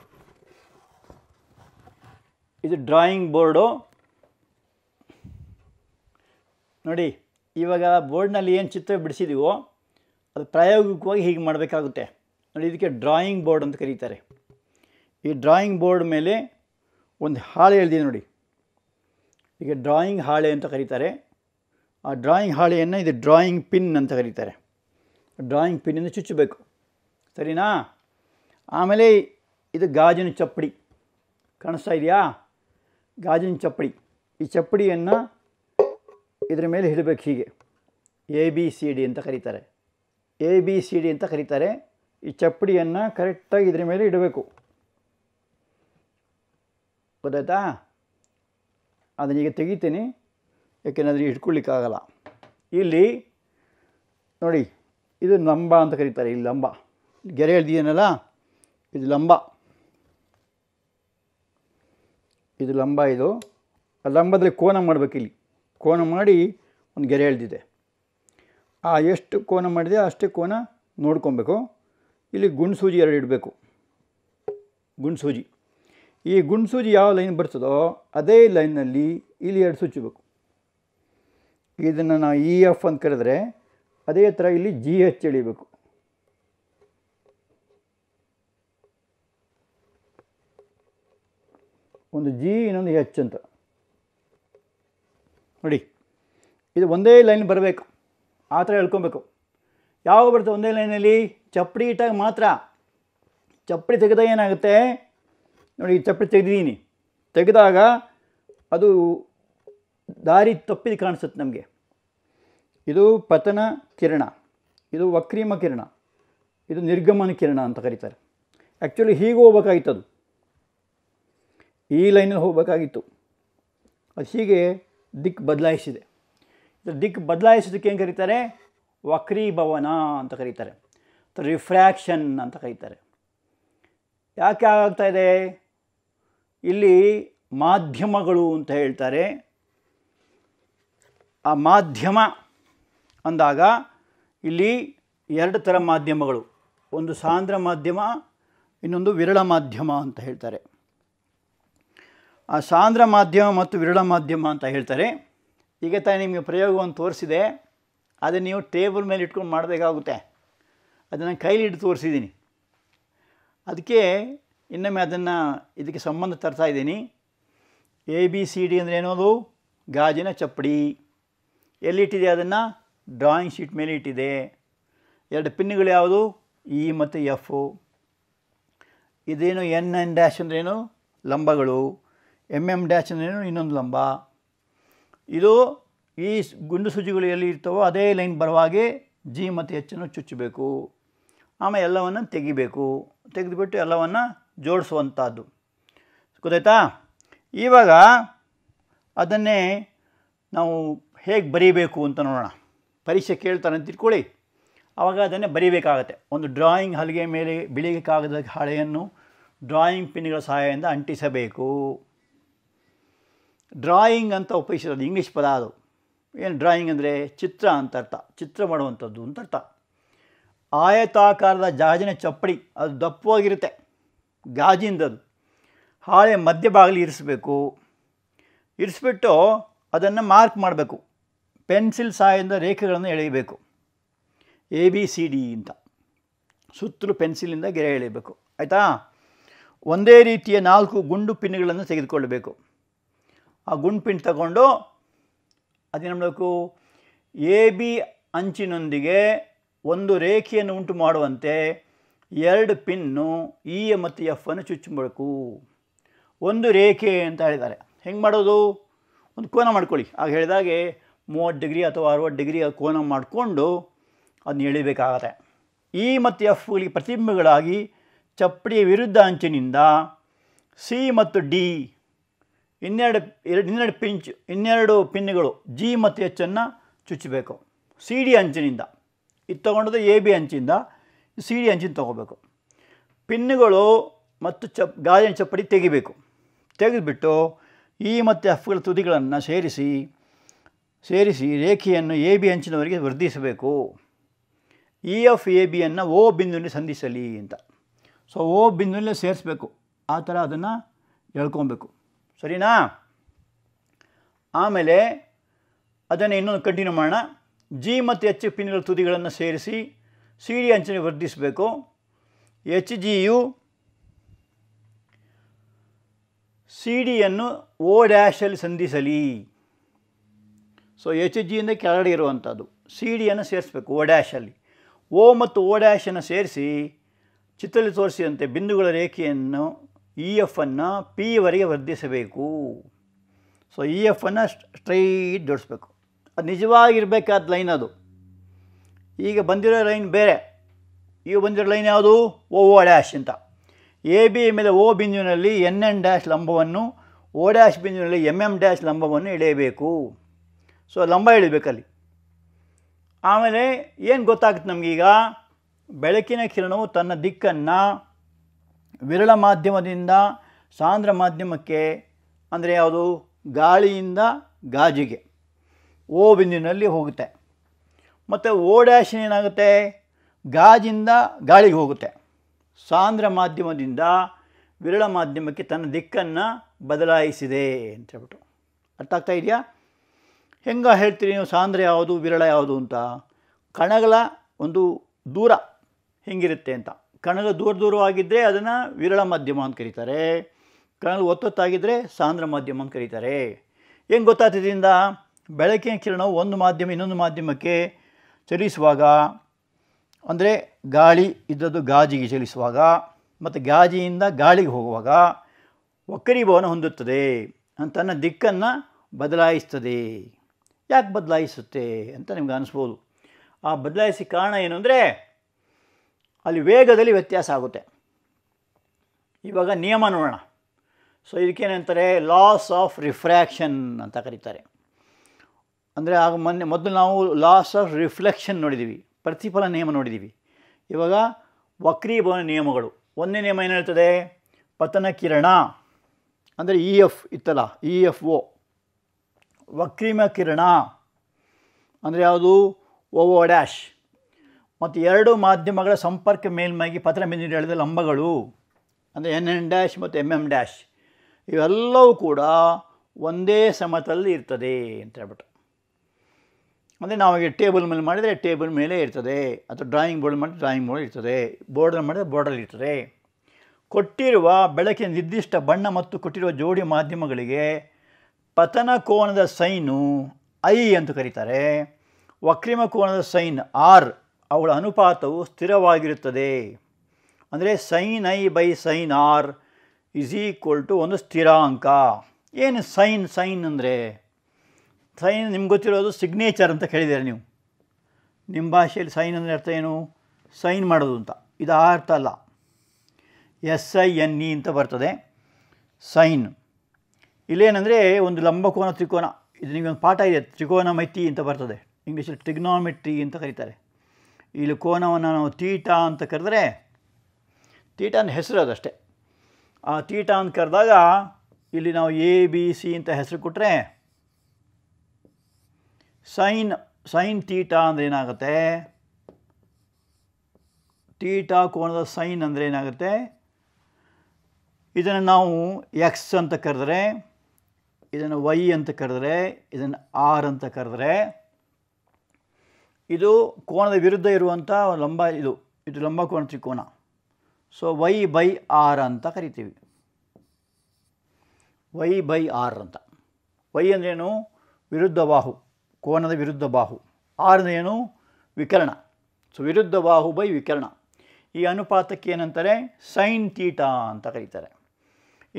ಇದು ಡ್ರಾಯಿಂಗ್ ಬೋರ್ಡು ನೋಡಿ ಇವಾಗ ಬೋರ್ಡ್ನಲ್ಲಿ ಏನು ಚಿತ್ರ ಬಿಡಿಸಿದೀವೋ ಅದು ಪ್ರಾಯೋಗಿಕವಾಗಿ ಹೀಗೆ ಮಾಡಬೇಕಾಗುತ್ತೆ ನೋಡಿ ಇದಕ್ಕೆ ಡ್ರಾಯಿಂಗ್ ಬೋರ್ಡ್ ಅಂತ ಕರೀತಾರೆ ಈ ಡ್ರಾಯಿಂಗ್ ಬೋರ್ಡ್ ಮೇಲೆ ಒಂದು ಹಾಳೆ ಎಳ್ದಿದೆ ನೋಡಿ ಈಗ ಡ್ರಾಯಿಂಗ್ ಹಾಳೆ ಅಂತ ಕರೀತಾರೆ ಆ ಡ್ರಾಯಿಂಗ್ ಹಾಳೆಯನ್ನು ಇದು ಡ್ರಾಯಿಂಗ್ ಪಿನ್ ಅಂತ ಕರೀತಾರೆ ಡ್ರಾಯಿಂಗ್ ಪಿನ್ನಿಂದ ಚುಚ್ಚಬೇಕು ಸರಿನಾ ಆಮೇಲೆ ಇದು ಗಾಜಿನ ಚಪ್ಪಡಿ ಕಾಣಿಸ್ತಾ ಇದೆಯಾ ಗಾಜಿನ ಚಪ್ಪಡಿ ಈ ಚಪ್ಪಡಿಯನ್ನು ಇದರ ಮೇಲೆ ಹಿಡಬೇಕು ಹೀಗೆ ಎ ಬಿ ಸಿ ಡಿ ಅಂತ ಕರೀತಾರೆ ಎ ಬಿ ಸಿ ಡಿ ಅಂತ ಕರೀತಾರೆ ಈ ಚಪ್ಪಡಿಯನ್ನು ಕರೆಕ್ಟಾಗಿ ಇದರ ಮೇಲೆ ಇಡಬೇಕು ಗೊತ್ತಾಯ್ತಾ ಈಗ ತೆಗಿತೀನಿ ಯಾಕೆಂದರೆ ಹಿಡ್ಕೊಳ್ಳಿಕ್ಕಾಗಲ್ಲ ಇಲ್ಲಿ ನೋಡಿ ಇದು ಲಂಬ ಅಂತ ಕರೀತಾರೆ ಇಲ್ಲಿ ಲಂಬ ಗೆರೆ ಎಳ್ದಿದ್ದೀನಲ್ಲ ಇದು ಲಂಬ ಇದು ಲಂಬ ಇದು ಆ ಲಂಬದಲ್ಲಿ ಕೋನ ಮಾಡಬೇಕು ಇಲ್ಲಿ ಕೋನ ಮಾಡಿ ಒಂದು ಗೆರೆ ಎಳ್ದಿದೆ ಆ ಎಷ್ಟು ಕೋನ ಮಾಡಿದೆ ಅಷ್ಟೇ ಕೋನ ನೋಡ್ಕೊಬೇಕು ಇಲ್ಲಿ ಗುಣಸೂಜಿ ಎರಡು ಇಡಬೇಕು ಗುಣಸೂಜಿ ಈ ಗುಣಸೂಜಿ ಯಾವ ಲೈನ್ ಬರ್ತದೋ ಅದೇ ಲೈನಲ್ಲಿ ಇಲ್ಲಿ ಎರಡು ಸುಚ್ಚಬೇಕು ಇದನ್ನು ನಾವು ಇ e ಎಫ್ ಅಂತ ಕರೆದ್ರೆ ಅದೇ ಥರ ಇಲ್ಲಿ ಜಿ ಎಚ್ ಎಳಿಬೇಕು ಒಂದು ಜಿ ಇನ್ನೊಂದು ಹೆಚ್ ಅಂತ ನೋಡಿ ಇದು ಒಂದೇ ಲೈನ್ ಬರಬೇಕು ಆ ಥರ ಹೇಳ್ಕೊಬೇಕು ಯಾವಾಗ ಬರುತ್ತೆ ಒಂದೇ ಲೈನಲ್ಲಿ ಚಪ್ಪಡಿ ಇಟ್ಟಾಗ ಮಾತ್ರ ಚಪ್ಪಡಿ ತೆಗೆದಾಗ ಏನಾಗುತ್ತೆ ನೋಡಿ ಚಪ್ಪಡಿ ತೆಗೆದಿದ್ದೀನಿ ತೆಗೆದಾಗ ಅದು ದಾರಿ ತಪ್ಪಿದ ಕಾಣಿಸುತ್ತೆ ನಮಗೆ ಇದು ಪತನ ಕಿರಣ ಇದು ವಕ್ರೀಮ ಕಿರಣ ಇದು ನಿರ್ಗಮನ ಕಿರಣ ಅಂತ ಕರೀತಾರೆ ಆ್ಯಕ್ಚುಲಿ ಹೀಗೆ ಹೋಗ್ಬೇಕಾಗಿತ್ತು ಅದು ಈ ಲೈನಲ್ಲಿ ಹೋಗಬೇಕಾಗಿತ್ತು ಅದು ಹೀಗೆ ದಿಕ್ ಬದಲಾಯಿಸಿದೆ ದಿಕ್ ಬದಲಾಯಿಸೋದಕ್ಕೆ ಏನು ಕರೀತಾರೆ ವಕ್ರೀಭವನ ಅಂತ ಕರೀತಾರೆ ರಿಫ್ರ್ಯಾಕ್ಷನ್ ಅಂತ ಕರೀತಾರೆ ಯಾಕೆ ಆಗ್ತಾ ಇದೆ ಇಲ್ಲಿ ಮಾಧ್ಯಮಗಳು ಅಂತ ಹೇಳ್ತಾರೆ ಆ ಮಾಧ್ಯಮ ಅಂದಾಗ ಇಲ್ಲಿ ಎರಡು ಥರ ಮಾಧ್ಯಮಗಳು ಒಂದು ಸಾಂದ್ರ ಮಾಧ್ಯಮ ಇನ್ನೊಂದು ವಿರಳ ಮಾಧ್ಯಮ ಅಂತ ಹೇಳ್ತಾರೆ ಆ ಸಾಂದ್ರ ಮಾಧ್ಯಮ ಮತ್ತು ವಿರಳ ಮಾಧ್ಯಮ ಅಂತ ಹೇಳ್ತಾರೆ ಈಗ ತಾನೇ ನಿಮಗೆ ಪ್ರಯೋಗವನ್ನು ತೋರಿಸಿದೆ ಅದನ್ನು ನೀವು ಟೇಬಲ್ ಮೇಲೆ ಇಟ್ಕೊಂಡು ಮಾಡಬೇಕಾಗುತ್ತೆ ಅದನ್ನು ಕೈಲಿ ಹಿಡಿದು ತೋರಿಸಿದ್ದೀನಿ ಅದಕ್ಕೆ ಇನ್ನೊಮ್ಮೆ ಅದನ್ನು ಇದಕ್ಕೆ ಸಂಬಂಧ ತರ್ತಾ ಇದ್ದೀನಿ ಎ ಬಿ ಸಿ ಡಿ ಅಂದರೆ ಏನೋದು ಗಾಜಿನ ಚಪ್ಪಡಿ ಎಲ್ಲಿಟ್ಟಿದೆ ಅದನ್ನು ಡ್ರಾಯಿಂಗ್ ಶೀಟ್ ಮೇಲೆ ಇಟ್ಟಿದೆ ಎರಡು ಪಿನ್ಗಳು ಯಾವುದು ಇ ಮತ್ತು ಎಫು ಇದೇನು ಎನ್ ಎನ್ ಡ್ಯಾಶ್ ಅಂದ್ರೇನು ಲಂಬಗಳು ಎಮ್ ಎಮ್ ಡ್ಯಾಶ್ನೇನು ಇನ್ನೊಂದು ಲಂಬ ಇದು ಈ ಗುಂಡು ಸೂಜಿಗಳು ಎಲ್ಲಿ ಇರ್ತವೋ ಅದೇ ಲೈನ್ ಬರುವಾಗೆ ಜಿ ಮತ್ತು ಹೆಚ್ಚನ್ನು ಚುಚ್ಚಬೇಕು ಆಮೇಲೆ ಎಲ್ಲವನ್ನು ತೆಗಿಬೇಕು ತೆಗೆದುಬಿಟ್ಟು ಎಲ್ಲವನ್ನು ಜೋಡಿಸುವಂಥದ್ದು ಗೊತ್ತಾಯ್ತಾ ಇವಾಗ ಅದನ್ನೇ ನಾವು ಹೇಗೆ ಬರೀಬೇಕು ಅಂತ ನೋಡೋಣ ಪರೀಕ್ಷೆ ಕೇಳ್ತಾರೆ ಅಂತ ತಿಳ್ಕೊಳ್ಳಿ ಆವಾಗ ಅದನ್ನೇ ಬರೀಬೇಕಾಗತ್ತೆ ಒಂದು ಡ್ರಾಯಿಂಗ್ ಹಲಿಗೆ ಮೇಲೆ ಬಿಳಿಗೆ ಕಾಗದ ಹಾಳೆಯನ್ನು ಡ್ರಾಯಿಂಗ್ ಪಿನ್ಗಳ ಸಹಾಯದಿಂದ ಅಂಟಿಸಬೇಕು ಡ್ರಾಯಿಂಗ್ ಅಂತ ಉಪಯೋಗಿಸಿರೋದು ಇಂಗ್ಲೀಷ್ ಪದ ಅದು ಏನು ಡ್ರಾಯಿಂಗ್ ಅಂದರೆ ಚಿತ್ರ ಅಂತ ಅರ್ಥ ಚಿತ್ರ ಮಾಡುವಂಥದ್ದು ಅಂತ ಅರ್ಥ ಆಯತಾಕಾರದ ಜಾಜಿನ ಚಪ್ಪಡಿ ಅದು ದಪ್ಪವಾಗಿರುತ್ತೆ ಗಾಜಿಂದದು ಹಾಳೆ ಮಧ್ಯಭಾಗಲಿ ಇರಿಸಬೇಕು ಇರಿಸ್ಬಿಟ್ಟು ಅದನ್ನು ಮಾರ್ಕ್ ಮಾಡಬೇಕು ಪೆನ್ಸಿಲ್ ಸಹಾಯದಿಂದ ರೇಖೆಗಳನ್ನು ಎಳೆಯಬೇಕು ಎ ಬಿ ಸಿ ಡಿ ಅಂತ ಸುತ್ತಲೂ ಪೆನ್ಸಿಲಿಂದ ಗೆರೆ ಎಳೆಯಬೇಕು ಆಯಿತಾ ಒಂದೇ ರೀತಿಯ ನಾಲ್ಕು ಗುಂಡು ಪಿನ್ಗಳನ್ನು ತೆಗೆದುಕೊಳ್ಳಬೇಕು ಆ ಗುಂಡು ತಗೊಂಡು ಅದೇನು ಮಾಡಬೇಕು ಎ ಬಿ ಅಂಚಿನೊಂದಿಗೆ ಒಂದು ರೇಖೆಯನ್ನು ಉಂಟು ಮಾಡುವಂತೆ ಎರಡು ಪಿನ್ನು ಇ ಮತ್ತು ಎಫನ್ನು ಚುಚ್ಚಬೇಕು ಒಂದು ರೇಖೆ ಅಂತ ಹೇಳಿದ್ದಾರೆ ಹೆಂಗೆ ಮಾಡೋದು ಒಂದು ಕೋನ ಮಾಡ್ಕೊಳ್ಳಿ ಆಗ ಹೇಳಿದಾಗೆ ಮೂವತ್ತು ಡಿಗ್ರಿ ಅಥವಾ ಅರುವತ್ತು ಡಿಗ್ರಿ ಕೋನ ಮಾಡಿಕೊಂಡು ಅದನ್ನ ಎಳಿಬೇಕಾಗತ್ತೆ ಇ ಮತ್ತು ಎಫ್ಗಳಿಗೆ ಪ್ರತಿಬಿಂಬಗಳಾಗಿ ಚಪ್ಪಡಿಯ ವಿರುದ್ಧ ಅಂಚಿನಿಂದ ಸಿ ಮತ್ತು ಡಿ ಇನ್ನೆರಡು ಎರಡು ಇನ್ನೆರಡು ಪಿಂಚ್ ಇನ್ನೆರಡು ಪಿನ್ಗಳು ಜಿ ಮತ್ತು ಹೆಚ್ಚನ್ನು ಚುಚ್ಚಬೇಕು ಸಿ ಡಿ ಅಂಚಿನಿಂದ ಇದು ತೊಗೊಂಡದ್ದು ಎ ಬಿ ಅಂಚಿಂದ ಸಿ ಡಿ ಅಂಚಿನ ತೊಗೋಬೇಕು ಪಿನ್ನುಗಳು ಮತ್ತು ಚಪ್ ಗಾಜಿನ ಚಪ್ಪಡಿ ತೆಗಿಬೇಕು ತೆಗೆದುಬಿಟ್ಟು ಇ ಮತ್ತು ಎಫ್ಗಳ ತುದಿಗಳನ್ನು ಸೇರಿಸಿ ಸೇರಿಸಿ ರೇಖೆಯನ್ನು ಎ ಬಿ ಅಂಚಿನವರೆಗೆ ವರ್ಧಿಸಬೇಕು ಇ e, ಎಫ್ ಎ ಬಿಯನ್ನು ಓ ಬಿಂದುವಿನಲ್ಲಿ ಸಂಧಿಸಲಿ ಅಂತ ಸೊ ಓ ಬಿಂದುವಿನಲ್ಲೇ ಸೇರಿಸಬೇಕು ಆ ಥರ ಅದನ್ನು ಹೇಳ್ಕೊಬೇಕು ಸರಿನಾ ಆಮೇಲೆ ಅದನ್ನು ಇನ್ನೊಂದು ಕಂಟಿನ್ಯೂ ಮಾಡೋಣ ಜಿ ಮತ್ತು ಎಚ್ ಪಿನ್ಗಳ ತುದಿಗಳನ್ನು ಸೇರಿಸಿ ಸಿ ಡಿ ಅಂಚನೆ ವರ್ಧಿಸಬೇಕು ಎಚ್ ಜಿಯು ಸಿ ಡಿಯನ್ನು ಓ ಡ್ಯಾಶಲ್ಲಿ ಸಂಧಿಸಲಿ ಸೊ ಎಚ್ ಜಿಯಿಂದ ಕೆಳಗಡೆ ಇರುವಂಥದ್ದು ಸಿ ಡಿಯನ್ನು ಸೇರಿಸಬೇಕು ಓ ಡ್ಯಾಶಲ್ಲಿ ಓ ಮತ್ತು ಓ ಡ್ಯಾಶನ್ನು ಸೇರಿಸಿ ಚಿತ್ರದಲ್ಲಿ ತೋರಿಸಿದಂತೆ ಬಿಂದುಗಳ ರೇಖೆಯನ್ನು ಇ ಎಫನ್ನು ವರೆಗೆ ವರ್ಧಿಸಬೇಕು ಸೊ ಇ ಎಫನ್ನು ಸ್ಟ್ರೈಟ್ ಜೋಡಿಸ್ಬೇಕು ಅದು ನಿಜವಾಗಿರಬೇಕಾದ ಲೈನ್ ಅದು ಈಗ ಬಂದಿರೋ ಲೈನ್ ಬೇರೆ ಈಗ ಬಂದಿರೋ ಲೈನ್ ಯಾವುದು ಓ ಓ ಡ್ಯಾಶ್ ಅಂತ ಎ ಬಿ ಮೇಲೆ ಓ ಬಿಂದುವಿನಲ್ಲಿ ಎನ್ ಎನ್ ಡ್ಯಾಶ್ ಲಂಬವನ್ನು ಓ ಡ್ಯಾಶ್ ಬಿಂದುವಿನಲ್ಲಿ ಎಮ್ ಎಮ್ ಡ್ಯಾಶ್ ಲಂಬವನ್ನು ಎಳೆಯಬೇಕು ಸೊ ಲಂಬ ಎಳಿಬೇಕಲ್ಲಿ ಆಮೇಲೆ ಏನು ಗೊತ್ತಾಗುತ್ತೆ ನಮಗೀಗ ಬೆಳಕಿನ ಕಿರಣವು ತನ್ನ ದಿಕ್ಕನ್ನು ವಿರಳ ಮಾಧ್ಯಮದಿಂದ ಸಾಂದ್ರ ಮಾಧ್ಯಮಕ್ಕೆ ಅಂದರೆ ಯಾವುದು ಗಾಳಿಯಿಂದ ಗಾಜಿಗೆ ಓ ಬಿಂದಿನಲ್ಲಿ ಹೋಗುತ್ತೆ ಮತ್ತು ಓ ಡ್ಯಾಶಿನ ಏನಾಗುತ್ತೆ ಗಾಜಿಂದ ಗಾಳಿಗೆ ಹೋಗುತ್ತೆ ಸಾಂದ್ರ ಮಾಧ್ಯಮದಿಂದ ವಿರಳ ಮಾಧ್ಯಮಕ್ಕೆ ತನ್ನ ದಿಕ್ಕನ್ನು ಬದಲಾಯಿಸಿದೆ ಅಂತ ಹೇಳ್ಬಿಟ್ಟು ಅರ್ಥ ಆಗ್ತಾ ಇದೆಯಾ ಹೆಂಗ ಹೇಳ್ತೀರಿ ನೀವು ಸಾಂದ್ರ ಯಾವುದು ವಿರಳ ಯಾವುದು ಅಂತ ಕಣಗಳ ಒಂದು ದೂರ ಹೆಂಗಿರುತ್ತೆ ಅಂತ ಕಣದ ದೂರ ದೂರವಾಗಿದ್ದರೆ ಅದನ್ನು ವಿರಳ ಮಾಧ್ಯಮ ಅಂತ ಕರೀತಾರೆ ಕಣದ ಒತ್ತೊತ್ತಾಗಿದ್ದರೆ ಸಾಂದ್ರ ಮಾಧ್ಯಮ ಅಂತ ಕರೀತಾರೆ ಹೆಂಗೆ ಗೊತ್ತಾಗ್ತಿದ್ದರಿಂದ ಬೆಳಕಿನ ಕಿರಣವು ಒಂದು ಮಾಧ್ಯಮ ಇನ್ನೊಂದು ಮಾಧ್ಯಮಕ್ಕೆ ಚಲಿಸುವಾಗ ಅಂದರೆ ಗಾಳಿ ಇದ್ದದ್ದು ಗಾಜಿಗೆ ಚಲಿಸುವಾಗ ಮತ್ತು ಗಾಜಿಯಿಂದ ಗಾಳಿಗೆ ಹೋಗುವಾಗ ಒಕ್ಕರಿಭವನ ಹೊಂದುತ್ತದೆ ತನ್ನ ದಿಕ್ಕನ್ನು ಬದಲಾಯಿಸ್ತದೆ ಯಾಕೆ ಬದಲಾಯಿಸುತ್ತೆ ಅಂತ ನಿಮ್ಗೆ ಅನಿಸ್ಬೋದು ಆ ಬದಲಾಯಿಸಿ ಕಾರಣ ಏನು ಅಂದರೆ ಅಲ್ಲಿ ವೇಗದಲ್ಲಿ ವ್ಯತ್ಯಾಸ ಆಗುತ್ತೆ ಇವಾಗ ನಿಯಮ ನೋಡೋಣ ಸೊ ಇದಕ್ಕೇನಂತಾರೆ ಲಾಸ್ ಆಫ್ ರಿಫ್ರ್ಯಾಕ್ಷನ್ ಅಂತ ಕರೀತಾರೆ ಅಂದರೆ ಆಗ ಮೊನ್ನೆ ಮೊದಲು ನಾವು ಲಾಸ್ ಆಫ್ ರಿಫ್ಲೆಕ್ಷನ್ ನೋಡಿದ್ದೀವಿ ಪ್ರತಿಫಲ ನಿಯಮ ನೋಡಿದ್ದೀವಿ ಇವಾಗ ವಕ್ರೀಭವನ ನಿಯಮಗಳು ಒಂದೇ ನಿಯಮ ಏನು ಹೇಳ್ತದೆ ಪತನ ಕಿರಣ ಅಂದರೆ ಇ e ಎಫ್ ಇತ್ತಲ್ಲ ಇ ಎಫ್ ಒ ವಕ್ರೀಮ ಕಿರಣ ಅಂದರೆ ಯಾವುದು ಓ ಡ್ಯಾಶ್ ಮತ್ತು ಎರಡು ಮಾಧ್ಯಮಗಳ ಸಂಪರ್ಕ ಮೇಲ್ಮೈಗೆ ಪತ್ರ ಮೇಲೆ ಹೇಳಿದ ಲಂಬಗಳು ಅಂದರೆ ಎನ್ ಎನ್ ಡ್ಯಾಶ್ ಮತ್ತು ಎಮ್ ಎಮ್ ಡ್ಯಾಶ್ ಇವೆಲ್ಲವೂ ಕೂಡ ಒಂದೇ ಸಮತಲ್ಲಿ ಇರ್ತದೆ ಅಂತ ಹೇಳ್ಬಿಟ್ಟು ಅಂದರೆ ಈಗ ಟೇಬಲ್ ಮೇಲೆ ಮಾಡಿದರೆ ಟೇಬಲ್ ಮೇಲೆ ಇರ್ತದೆ ಅಥವಾ ಡ್ರಾಯಿಂಗ್ ಬೋರ್ಡ್ ಮಾಡಿದ್ರೆ ಡ್ರಾಯಿಂಗ್ ಬೋರ್ಡ್ ಇರ್ತದೆ ಬೋರ್ಡಲ್ಲಿ ಮಾಡಿದರೆ ಬೋರ್ಡಲ್ಲಿ ಇರ್ತದೆ ಕೊಟ್ಟಿರುವ ಬೆಳಕಿನ ನಿರ್ದಿಷ್ಟ ಬಣ್ಣ ಮತ್ತು ಕೊಟ್ಟಿರುವ ಜೋಡಿ ಮಾಧ್ಯಮಗಳಿಗೆ ಪತನ ಕೋನದ ಸೈನು ಐ ಅಂತ ಕರೀತಾರೆ ವಕ್ರಿಮ ಕೋನದ ಸೈನ್ ಆರ್ ಅವಳ ಅನುಪಾತವು ಸ್ಥಿರವಾಗಿರುತ್ತದೆ ಅಂದರೆ sine i by sine r is equal to ಒಂದು ಸ್ಥಿರಾಂಕ ಏನು ಸೈನ್ ಸೈನ್ ಅಂದರೆ ಸೈನ್ ನಿಮ್ಗೆ ಗೊತ್ತಿರೋದು ಸಿಗ್ನೇಚರ್ ಅಂತ ಕೇಳಿದ್ದೀರಿ ನೀವು ನಿಮ್ಮ ಭಾಷೆಯಲ್ಲಿ ಸೈನ್ ಅಂದರೆ ಅರ್ಥ ಏನು ಸೈನ್ ಮಾಡೋದು ಅಂತ ಇದು ಆ ಅರ್ಥ ಅಲ್ಲ ಎಸ್ ಐ ಎನ್ ಇ ಅಂತ ಬರ್ತದೆ ಸೈನ್ ಇಲ್ಲೇನೆಂದರೆ ಒಂದು ಲಂಬಕೋನ ತ್ರಿಕೋನ ಇದು ನಿಮಗೆ ಒಂದು ಪಾಠ ಇದೆ ತ್ರಿಕೋನ ಮೈತಿ ಅಂತ ಬರ್ತದೆ ಇಂಗ್ಲೀಷಲ್ಲಿ ಟ್ರಿಗ್ನೋಮೆಟ್ರಿ ಅಂತ ಕರೀತಾರೆ ಇಲ್ಲಿ ಕೋನವನ್ನು ನಾವು ತೀಟಾ ಅಂತ ಕರೆದ್ರೆ ಅಂದ್ರೆ ಹೆಸರು ಅದಷ್ಟೇ ಆ ತೀಟಾ ಅಂತ ಕರೆದಾಗ ಇಲ್ಲಿ ನಾವು ಎ ಬಿ ಸಿ ಅಂತ ಹೆಸರು ಕೊಟ್ಟರೆ ಸೈನ್ ಸೈನ್ ತೀಟಾ ಅಂದರೆ ಏನಾಗುತ್ತೆ ತೀಟಾ ಕೋನದ ಸೈನ್ ಅಂದರೆ ಏನಾಗುತ್ತೆ ಇದನ್ನು ನಾವು ಎಕ್ಸ್ ಅಂತ ಕರೆದ್ರೆ ಇದನ್ನು ವೈ ಅಂತ ಕರೆದ್ರೆ ಇದನ್ನು ಆರ್ ಅಂತ ಕರೆದ್ರೆ ಇದು ಕೋನದ ವಿರುದ್ಧ ಇರುವಂಥ ಲಂಬ ಇದು ಇದು ಲಂಬ ಕೋಣ ತ್ರಿಕೋನ ಸೊ ವೈ ಬೈ ಆರ್ ಅಂತ ಕರಿತೀವಿ ವೈ ಬೈ ಆರ್ ಅಂತ ವೈ ಅಂದ್ರೇನು ವಿರುದ್ಧ ಬಾಹು ಕೋನದ ವಿರುದ್ಧ ಬಾಹು ಆರ್ ಅಂದ್ರೇನು ವಿಕರಣ ಸೊ ವಿರುದ್ಧ ಬಾಹು ಬೈ ವಿಕರಣ ಈ ಅನುಪಾತಕ್ಕೆ ಏನಂತಾರೆ ಸೈನ್ ತೀಟಾ ಅಂತ ಕರೀತಾರೆ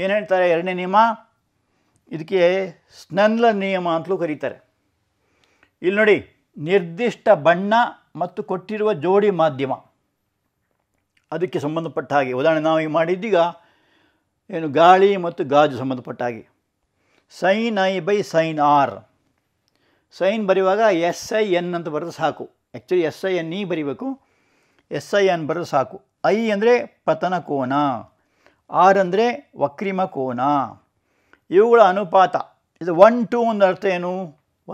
ಏನು ಹೇಳ್ತಾರೆ ಎರಡನೇ ನಿಯಮ ಇದಕ್ಕೆ ಸ್ನನ್ಲ ನಿಯಮ ಅಂತಲೂ ಕರೀತಾರೆ ಇಲ್ಲಿ ನೋಡಿ ನಿರ್ದಿಷ್ಟ ಬಣ್ಣ ಮತ್ತು ಕೊಟ್ಟಿರುವ ಜೋಡಿ ಮಾಧ್ಯಮ ಅದಕ್ಕೆ ಸಂಬಂಧಪಟ್ಟ ಹಾಗೆ ಉದಾಹರಣೆ ನಾವು ಮಾಡಿದ್ದೀಗ ಏನು ಗಾಳಿ ಮತ್ತು ಗಾಜು ಸಂಬಂಧಪಟ್ಟ ಹಾಗೆ sine i by sine r sine ಬರೆಯುವಾಗ ಎಸ್ ಐ ಎನ್ ಅಂತ ಬರೆದು ಸಾಕು actually s i n e ಬರಿಬೇಕು ಎಸ್ ಐ ಎನ್ ಬರೆದು ಸಾಕು ಐ ಅಂದರೆ ಪತನ ಕೋನ ಆರ್ ಅಂದರೆ ವಕ್ರಿಮ ಕೋನ ಇವುಗಳ ಅನುಪಾತ ಇದು ಒನ್ ಟು ಒಂದು ಅರ್ಥ ಏನು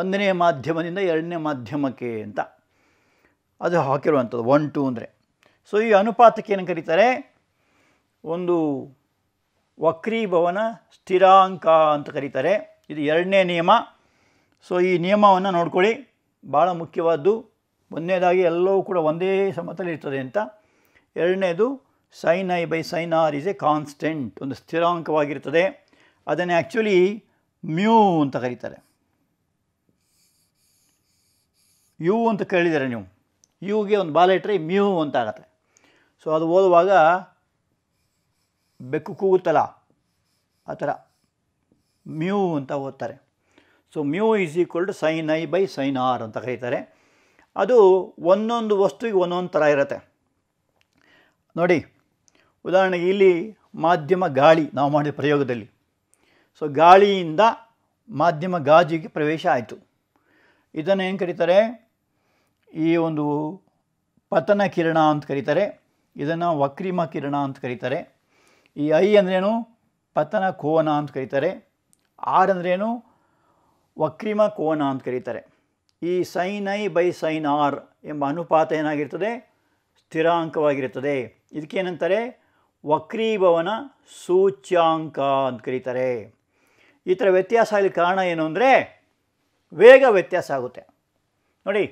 ಒಂದನೇ ಮಾಧ್ಯಮದಿಂದ ಎರಡನೇ ಮಾಧ್ಯಮಕ್ಕೆ ಅಂತ ಅದು ಹಾಕಿರುವಂಥದ್ದು ಒನ್ ಟು ಅಂದರೆ ಸೊ ಈ ಅನುಪಾತಕ್ಕೆ ಏನು ಕರೀತಾರೆ ಒಂದು ವಕ್ರೀಭವನ ಸ್ಥಿರಾಂಕ ಅಂತ ಕರೀತಾರೆ ಇದು ಎರಡನೇ ನಿಯಮ ಸೊ ಈ ನಿಯಮವನ್ನು ನೋಡ್ಕೊಳ್ಳಿ ಭಾಳ ಮುಖ್ಯವಾದ್ದು ಒಂದನೇದಾಗಿ ಎಲ್ಲವೂ ಕೂಡ ಒಂದೇ ಸಮತಲ ಇರ್ತದೆ ಅಂತ ಎರಡನೇದು sine i by sine r is a constant ಒಂದು ಸ್ಥಿರಾಂಕವಾಗಿರ್ತದೆ ಅದನ್ನು ಆ್ಯಕ್ಚುಲಿ ಮ್ಯೂ ಅಂತ ಕರೀತಾರೆ ಯು ಅಂತ ಕೇಳಿದ್ದೀರ ನೀವು ಯುಗೆ ಒಂದು ಬಾಲ ಇಟ್ಟರೆ ಮ್ಯೂ ಅಂತ ಆಗತ್ತೆ ಸೊ ಅದು ಓದುವಾಗ ಬೆಕ್ಕು ಕೂಗುತ್ತಲ್ಲ ಆ ಥರ ಮ್ಯೂ ಅಂತ ಓದ್ತಾರೆ so mu is equal to sine i by sine r ಅಂತ ಕರೀತಾರೆ ಅದು ಒಂದೊಂದು ವಸ್ತುವಿಗೆ ಒಂದೊಂದು ಥರ ಇರುತ್ತೆ ನೋಡಿ ಉದಾಹರಣೆಗೆ ಇಲ್ಲಿ ಮಾಧ್ಯಮ ಗಾಳಿ ನಾವು ಮಾಡಿದ ಪ್ರಯೋಗದಲ್ಲಿ ಸೊ ಗಾಳಿಯಿಂದ ಮಾಧ್ಯಮ ಗಾಜಿಗೆ ಪ್ರವೇಶ ಆಯಿತು ಇದನ್ನು ಏನು ಕರೀತಾರೆ ಈ ಒಂದು ಪತನ ಕಿರಣ ಅಂತ ಕರೀತಾರೆ ಇದನ್ನು ವಕ್ರಿಮ ಕಿರಣ ಅಂತ ಕರೀತಾರೆ ಈ ಐ ಅಂದ್ರೇನು ಪತನ ಕೋನ ಅಂತ ಕರೀತಾರೆ ಆರ್ ಅಂದ್ರೇನು ವಕ್ರಿಮ ಕೋನ ಅಂತ ಕರೀತಾರೆ ಈ sine i by sine r ಎಂಬ ಅನುಪಾತ ಏನಾಗಿರ್ತದೆ ಸ್ಥಿರಾಂಕವಾಗಿರುತ್ತದೆ ಇದಕ್ಕೇನಂತಾರೆ ವಕ್ರೀಭವನ ಸೂಚ್ಯಾಂಕ ಅಂತ ಕರೀತಾರೆ ಈ ಥರ ವ್ಯತ್ಯಾಸ ಆಗಲಿ ಕಾರಣ ಏನು ಅಂದರೆ ವೇಗ ವ್ಯತ್ಯಾಸ ಆಗುತ್ತೆ ನೋಡಿ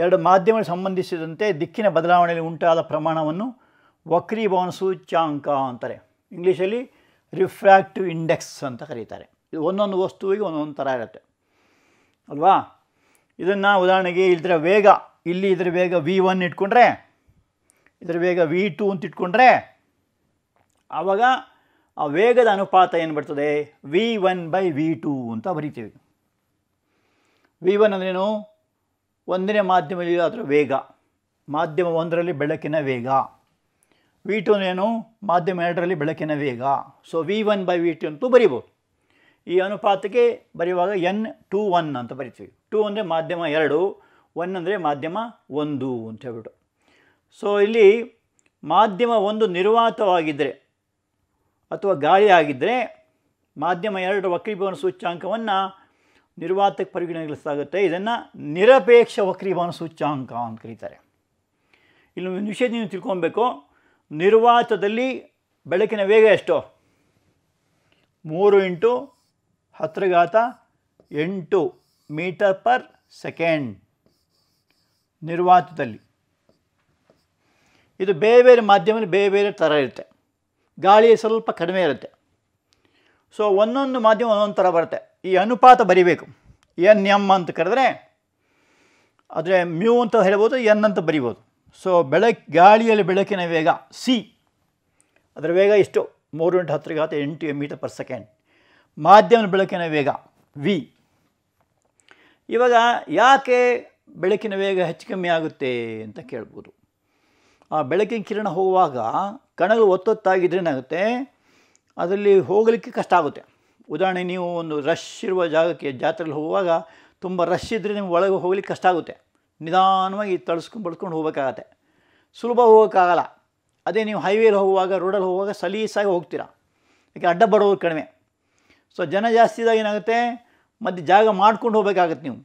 ಎರಡು ಮಾಧ್ಯಮ ಸಂಬಂಧಿಸಿದಂತೆ ದಿಕ್ಕಿನ ಬದಲಾವಣೆಯಲ್ಲಿ ಉಂಟಾದ ಪ್ರಮಾಣವನ್ನು ವಕ್ರೀಭವನ ಸೂಚ್ಯಾಂಕ ಅಂತಾರೆ ಇಂಗ್ಲೀಷಲ್ಲಿ ರಿಫ್ರ್ಯಾಕ್ಟಿವ್ ಇಂಡೆಕ್ಸ್ ಅಂತ ಕರೀತಾರೆ ಇದು ಒಂದೊಂದು ವಸ್ತುವಿಗೆ ಒಂದೊಂದು ಥರ ಇರುತ್ತೆ ಅಲ್ವಾ ಇದನ್ನು ಉದಾಹರಣೆಗೆ ಇದರ ವೇಗ ಇಲ್ಲಿ ಇದರ ವೇಗ ವಿ ಒನ್ ಇಟ್ಕೊಂಡ್ರೆ ಇದರ ವೇಗ ವಿ ಟು ಅಂತ ಇಟ್ಕೊಂಡ್ರೆ ಆವಾಗ ಆ ವೇಗದ ಅನುಪಾತ ಏನು ಬರ್ತದೆ v one by v two ಅಂತ ಬರಿತೀವಿ ವಿ ಒನ್ ಅಂದ್ರೇನು ಒಂದನೇ ಮಾಧ್ಯಮದಲ್ಲಿ ಅದರ ವೇಗ ಮಾಧ್ಯಮ ಒಂದರಲ್ಲಿ ಬೆಳಕಿನ ವೇಗ ವಿ ಏನು ಮಾಧ್ಯಮ ಎರಡರಲ್ಲಿ ಬೆಳಕಿನ ವೇಗ so v one by v two ಅಂತೂ ಬರೀಬೋದು ಈ ಅನುಪಾತಕ್ಕೆ ಬರೆಯುವಾಗ ಎನ್ ಟು ಒನ್ ಅಂತ ಬರಿತೀವಿ ಟು ಅಂದರೆ ಮಾಧ್ಯಮ ಎರಡು ಒನ್ ಅಂದರೆ ಮಾಧ್ಯಮ ಒಂದು ಅಂತ ಹೇಳ್ಬಿಟ್ಟು ಸೊ ಇಲ್ಲಿ ಮಾಧ್ಯಮ ಒಂದು ನಿರ್ವಾತವಾಗಿದ್ದರೆ ಅಥವಾ ಗಾಳಿ ಆಗಿದ್ದರೆ ಮಾಧ್ಯಮ ಎರಡು ವಕ್ರೀಭವನ ಸೂಚ್ಯಾಂಕವನ್ನು ನಿರ್ವಾತಕ್ಕೆ ಪರಿಗಣಿಸಲಾಗುತ್ತೆ ಇದನ್ನು ನಿರಪೇಕ್ಷ ವಕ್ರೀಭವನ ಸೂಚ್ಯಾಂಕ ಅಂತ ಕರೀತಾರೆ ಇಲ್ಲಿ ಒಂದು ವಿಷಯ ನೀವು ತಿಳ್ಕೊಬೇಕು ನಿರ್ವಾತದಲ್ಲಿ ಬೆಳಕಿನ ವೇಗ ಎಷ್ಟು ಮೂರು ಇಂಟು ಹತ್ರಘಾತ ಎಂಟು ಮೀಟರ್ ಪರ್ ಸೆಕೆಂಡ್ ನಿರ್ವಾತದಲ್ಲಿ ಇದು ಬೇರೆ ಬೇರೆ ಮಾಧ್ಯಮದಲ್ಲಿ ಬೇರೆ ಬೇರೆ ಥರ ಇರುತ್ತೆ ಗಾಳಿ ಸ್ವಲ್ಪ ಕಡಿಮೆ ಇರುತ್ತೆ ಸೊ ಒಂದೊಂದು ಮಾಧ್ಯಮ ಒಂದೊಂದು ಥರ ಬರುತ್ತೆ ಈ ಅನುಪಾತ ಬರಿಬೇಕು ಎನ್ ಎಮ್ ಅಂತ ಕರೆದ್ರೆ ಆದರೆ ಮ್ಯೂ ಅಂತ ಹೇಳ್ಬೋದು ಎನ್ ಅಂತ ಬರಿಬೋದು ಸೊ ಬೆಳಕ್ ಗಾಳಿಯಲ್ಲಿ ಬೆಳಕಿನ ವೇಗ ಸಿ ಅದರ ವೇಗ ಇಷ್ಟು ಮೂರು ಇಂಟು ಹತ್ತಿರ ಎಂಟು ಮೀಟರ್ ಪರ್ ಸೆಕೆಂಡ್ ಮಾಧ್ಯಮದ ಬೆಳಕಿನ ವೇಗ ವಿ ಇವಾಗ ಯಾಕೆ ಬೆಳಕಿನ ವೇಗ ಹೆಚ್ಚು ಕಮ್ಮಿ ಆಗುತ್ತೆ ಅಂತ ಕೇಳ್ಬೋದು ಆ ಬೆಳಕಿನ ಕಿರಣ ಹೋಗುವಾಗ ಕಣಗಳು ಒತ್ತೊತ್ತಾಗಿದ್ರೇನಾಗುತ್ತೆ ಅದರಲ್ಲಿ ಹೋಗಲಿಕ್ಕೆ ಕಷ್ಟ ಆಗುತ್ತೆ ಉದಾಹರಣೆ ನೀವು ಒಂದು ರಶ್ ಇರುವ ಜಾಗಕ್ಕೆ ಜಾತ್ರೆಯಲ್ಲಿ ಹೋಗುವಾಗ ತುಂಬ ರಶ್ ಇದ್ದರೆ ನಿಮ್ಗೆ ಒಳಗೆ ಹೋಗ್ಲಿಕ್ಕೆ ಕಷ್ಟ ಆಗುತ್ತೆ ನಿಧಾನವಾಗಿ ತಳಿಸ್ಕೊಂಡು ಬಳಸ್ಕೊಂಡು ಹೋಗಬೇಕಾಗತ್ತೆ ಸುಲಭ ಹೋಗೋಕ್ಕಾಗಲ್ಲ ಅದೇ ನೀವು ಹೈವೇಲಿ ಹೋಗುವಾಗ ರೋಡಲ್ಲಿ ಹೋಗುವಾಗ ಸಲೀಸಾಗಿ ಹೋಗ್ತೀರಾ ಯಾಕೆ ಅಡ್ಡ ಬರೋರು ಕಡಿಮೆ ಸೊ ಜನ ಜಾಸ್ತಿ ಇದ್ದಾಗ ಏನಾಗುತ್ತೆ ಮತ್ತು ಜಾಗ ಮಾಡ್ಕೊಂಡು ಹೋಗಬೇಕಾಗತ್ತೆ ನೀವು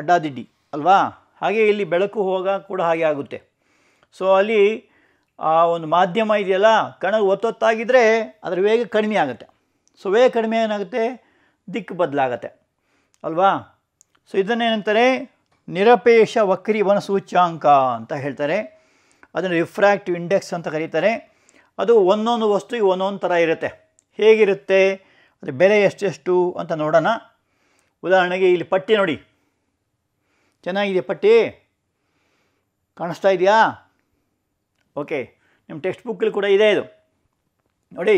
ಅಡ್ಡಾದಿಡ್ಡಿ ಅಲ್ವಾ ಹಾಗೆ ಇಲ್ಲಿ ಬೆಳಕು ಹೋಗ ಕೂಡ ಹಾಗೆ ಆಗುತ್ತೆ ಸೊ ಅಲ್ಲಿ ಆ ಒಂದು ಮಾಧ್ಯಮ ಇದೆಯಲ್ಲ ಕಣ ಒತ್ತೊತ್ತಾಗಿದ್ದರೆ ಅದರ ವೇಗ ಕಡಿಮೆ ಆಗುತ್ತೆ ಸೊ ಕಡಿಮೆ ಏನಾಗುತ್ತೆ ದಿಕ್ಕು ಬದಲಾಗತ್ತೆ ಅಲ್ವಾ ಸೊ ಇದನ್ನೇನಂತಾರೆ ನಿರಪೇಕ್ಷ ವಕ್ರೀವನ ಸೂಚ್ಯಾಂಕ ಅಂತ ಹೇಳ್ತಾರೆ ಅದನ್ನು ರಿಫ್ರ್ಯಾಕ್ಟಿವ್ ಇಂಡೆಕ್ಸ್ ಅಂತ ಕರೀತಾರೆ ಅದು ಒಂದೊಂದು ವಸ್ತುಗೆ ಒಂದೊಂದು ಥರ ಇರುತ್ತೆ ಹೇಗಿರುತ್ತೆ ಅದರ ಬೆಲೆ ಎಷ್ಟೆಷ್ಟು ಅಂತ ನೋಡೋಣ ಉದಾಹರಣೆಗೆ ಇಲ್ಲಿ ಪಟ್ಟಿ ನೋಡಿ ಚೆನ್ನಾಗಿದೆ ಪಟ್ಟಿ ಕಾಣಿಸ್ತಾ ಇದೆಯಾ ಓಕೆ ನಿಮ್ಮ ಟೆಕ್ಸ್ಟ್ ಬುಕ್ಕಲ್ಲಿ ಕೂಡ ಇದೆ ಇದು ನೋಡಿ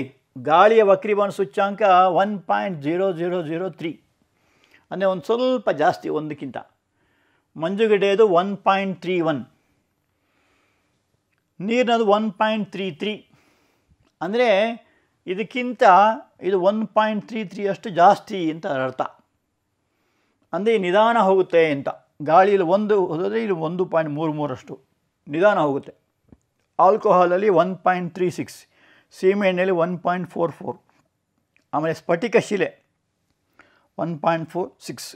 ಗಾಳಿಯ ವಕ್ರೀಭವನ ಸೂಚ್ಯಾಂಕ one point zero zero zero three ಅಂದರೆ ಒಂದು ಸ್ವಲ್ಪ ಜಾಸ್ತಿ ಒಂದಕ್ಕಿಂತ ಮಂಜುಗಡೆಯದು ಒನ್ ಪಾಯಿಂಟ್ ತ್ರೀ ಒನ್ ನೀರಿನದು ಒನ್ ಪಾಯಿಂಟ್ ತ್ರೀ ತ್ರೀ ಅಂದರೆ ಇದಕ್ಕಿಂತ ಇದು ಒನ್ ಪಾಯಿಂಟ್ ತ್ರೀ ತ್ರೀ ಅಷ್ಟು ಜಾಸ್ತಿ ಅಂತ ಅರ್ಥ ಅಂದರೆ ನಿಧಾನ ಹೋಗುತ್ತೆ ಅಂತ ಗಾಳಿಯಲ್ಲಿ ಒಂದು ಹೋದರೆ ಇಲ್ಲಿ ಒಂದು ಪಾಯಿಂಟ್ ಮೂರು ಮೂರಷ್ಟು ನಿಧಾನ ಹೋಗುತ್ತೆ ಆಲ್ಕೋಹಾಲಲ್ಲಿ ಒನ್ ಪಾಯಿಂಟ್ ತ್ರೀ ಸಿಕ್ಸ್ ಸೀಮೆಎಣ್ಣೆಯಲ್ಲಿ ಒನ್ ಪಾಯಿಂಟ್ ಫೋರ್ ಫೋರ್ ಆಮೇಲೆ ಸ್ಫಟಿಕ ಶಿಲೆ one point four six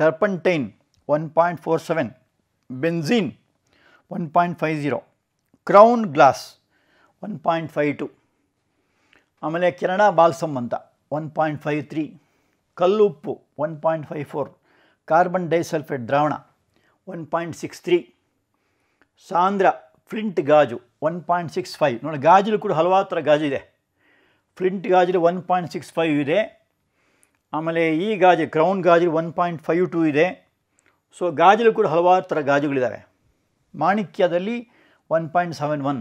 turpentine one point four seven benzene one point five zero crown glass one point five two ಆಮೇಲೆ ಕೆನಡಾ ಬಾಲ್ಸಮ್ ಅಂತ ಒನ್ ಪಾಯಿಂಟ್ ಫೈವ್ ತ್ರೀ ಕಲ್ಲುಪ್ಪು one point five four carbon disulphate ದ್ರಾವಣ one point six three ಸಾಂದ್ರ flint ಗಾಜು one point six five ನೋಡಿ ಗಾಜಲು ಕೂಡ ಹಲವಾರು ಥರ ಗಾಜಿದೆ ಫ್ರಿಂಟ್ ಗಾಜಲು ಒನ್ ಪಾಯಿಂಟ್ ಸಿಕ್ಸ್ ಫೈವ್ ಇದೆ ಆಮೇಲೆ ಈ ಗಾಜು ಕ್ರೌನ್ ಗಾಜಲು ಒನ್ ಪಾಯಿಂಟ್ ಫೈವ್ ಟೂ ಇದೆ ಸೊ ಗಾಜಲು ಕೂಡ ಹಲವಾರು ಥರ ಗಾಜುಗಳಿದ್ದಾವೆ ಮಾಣಿಕ್ಯದಲ್ಲಿ ಒನ್ ಪಾಯಿಂಟ್ ಸೆವೆನ್ ಒನ್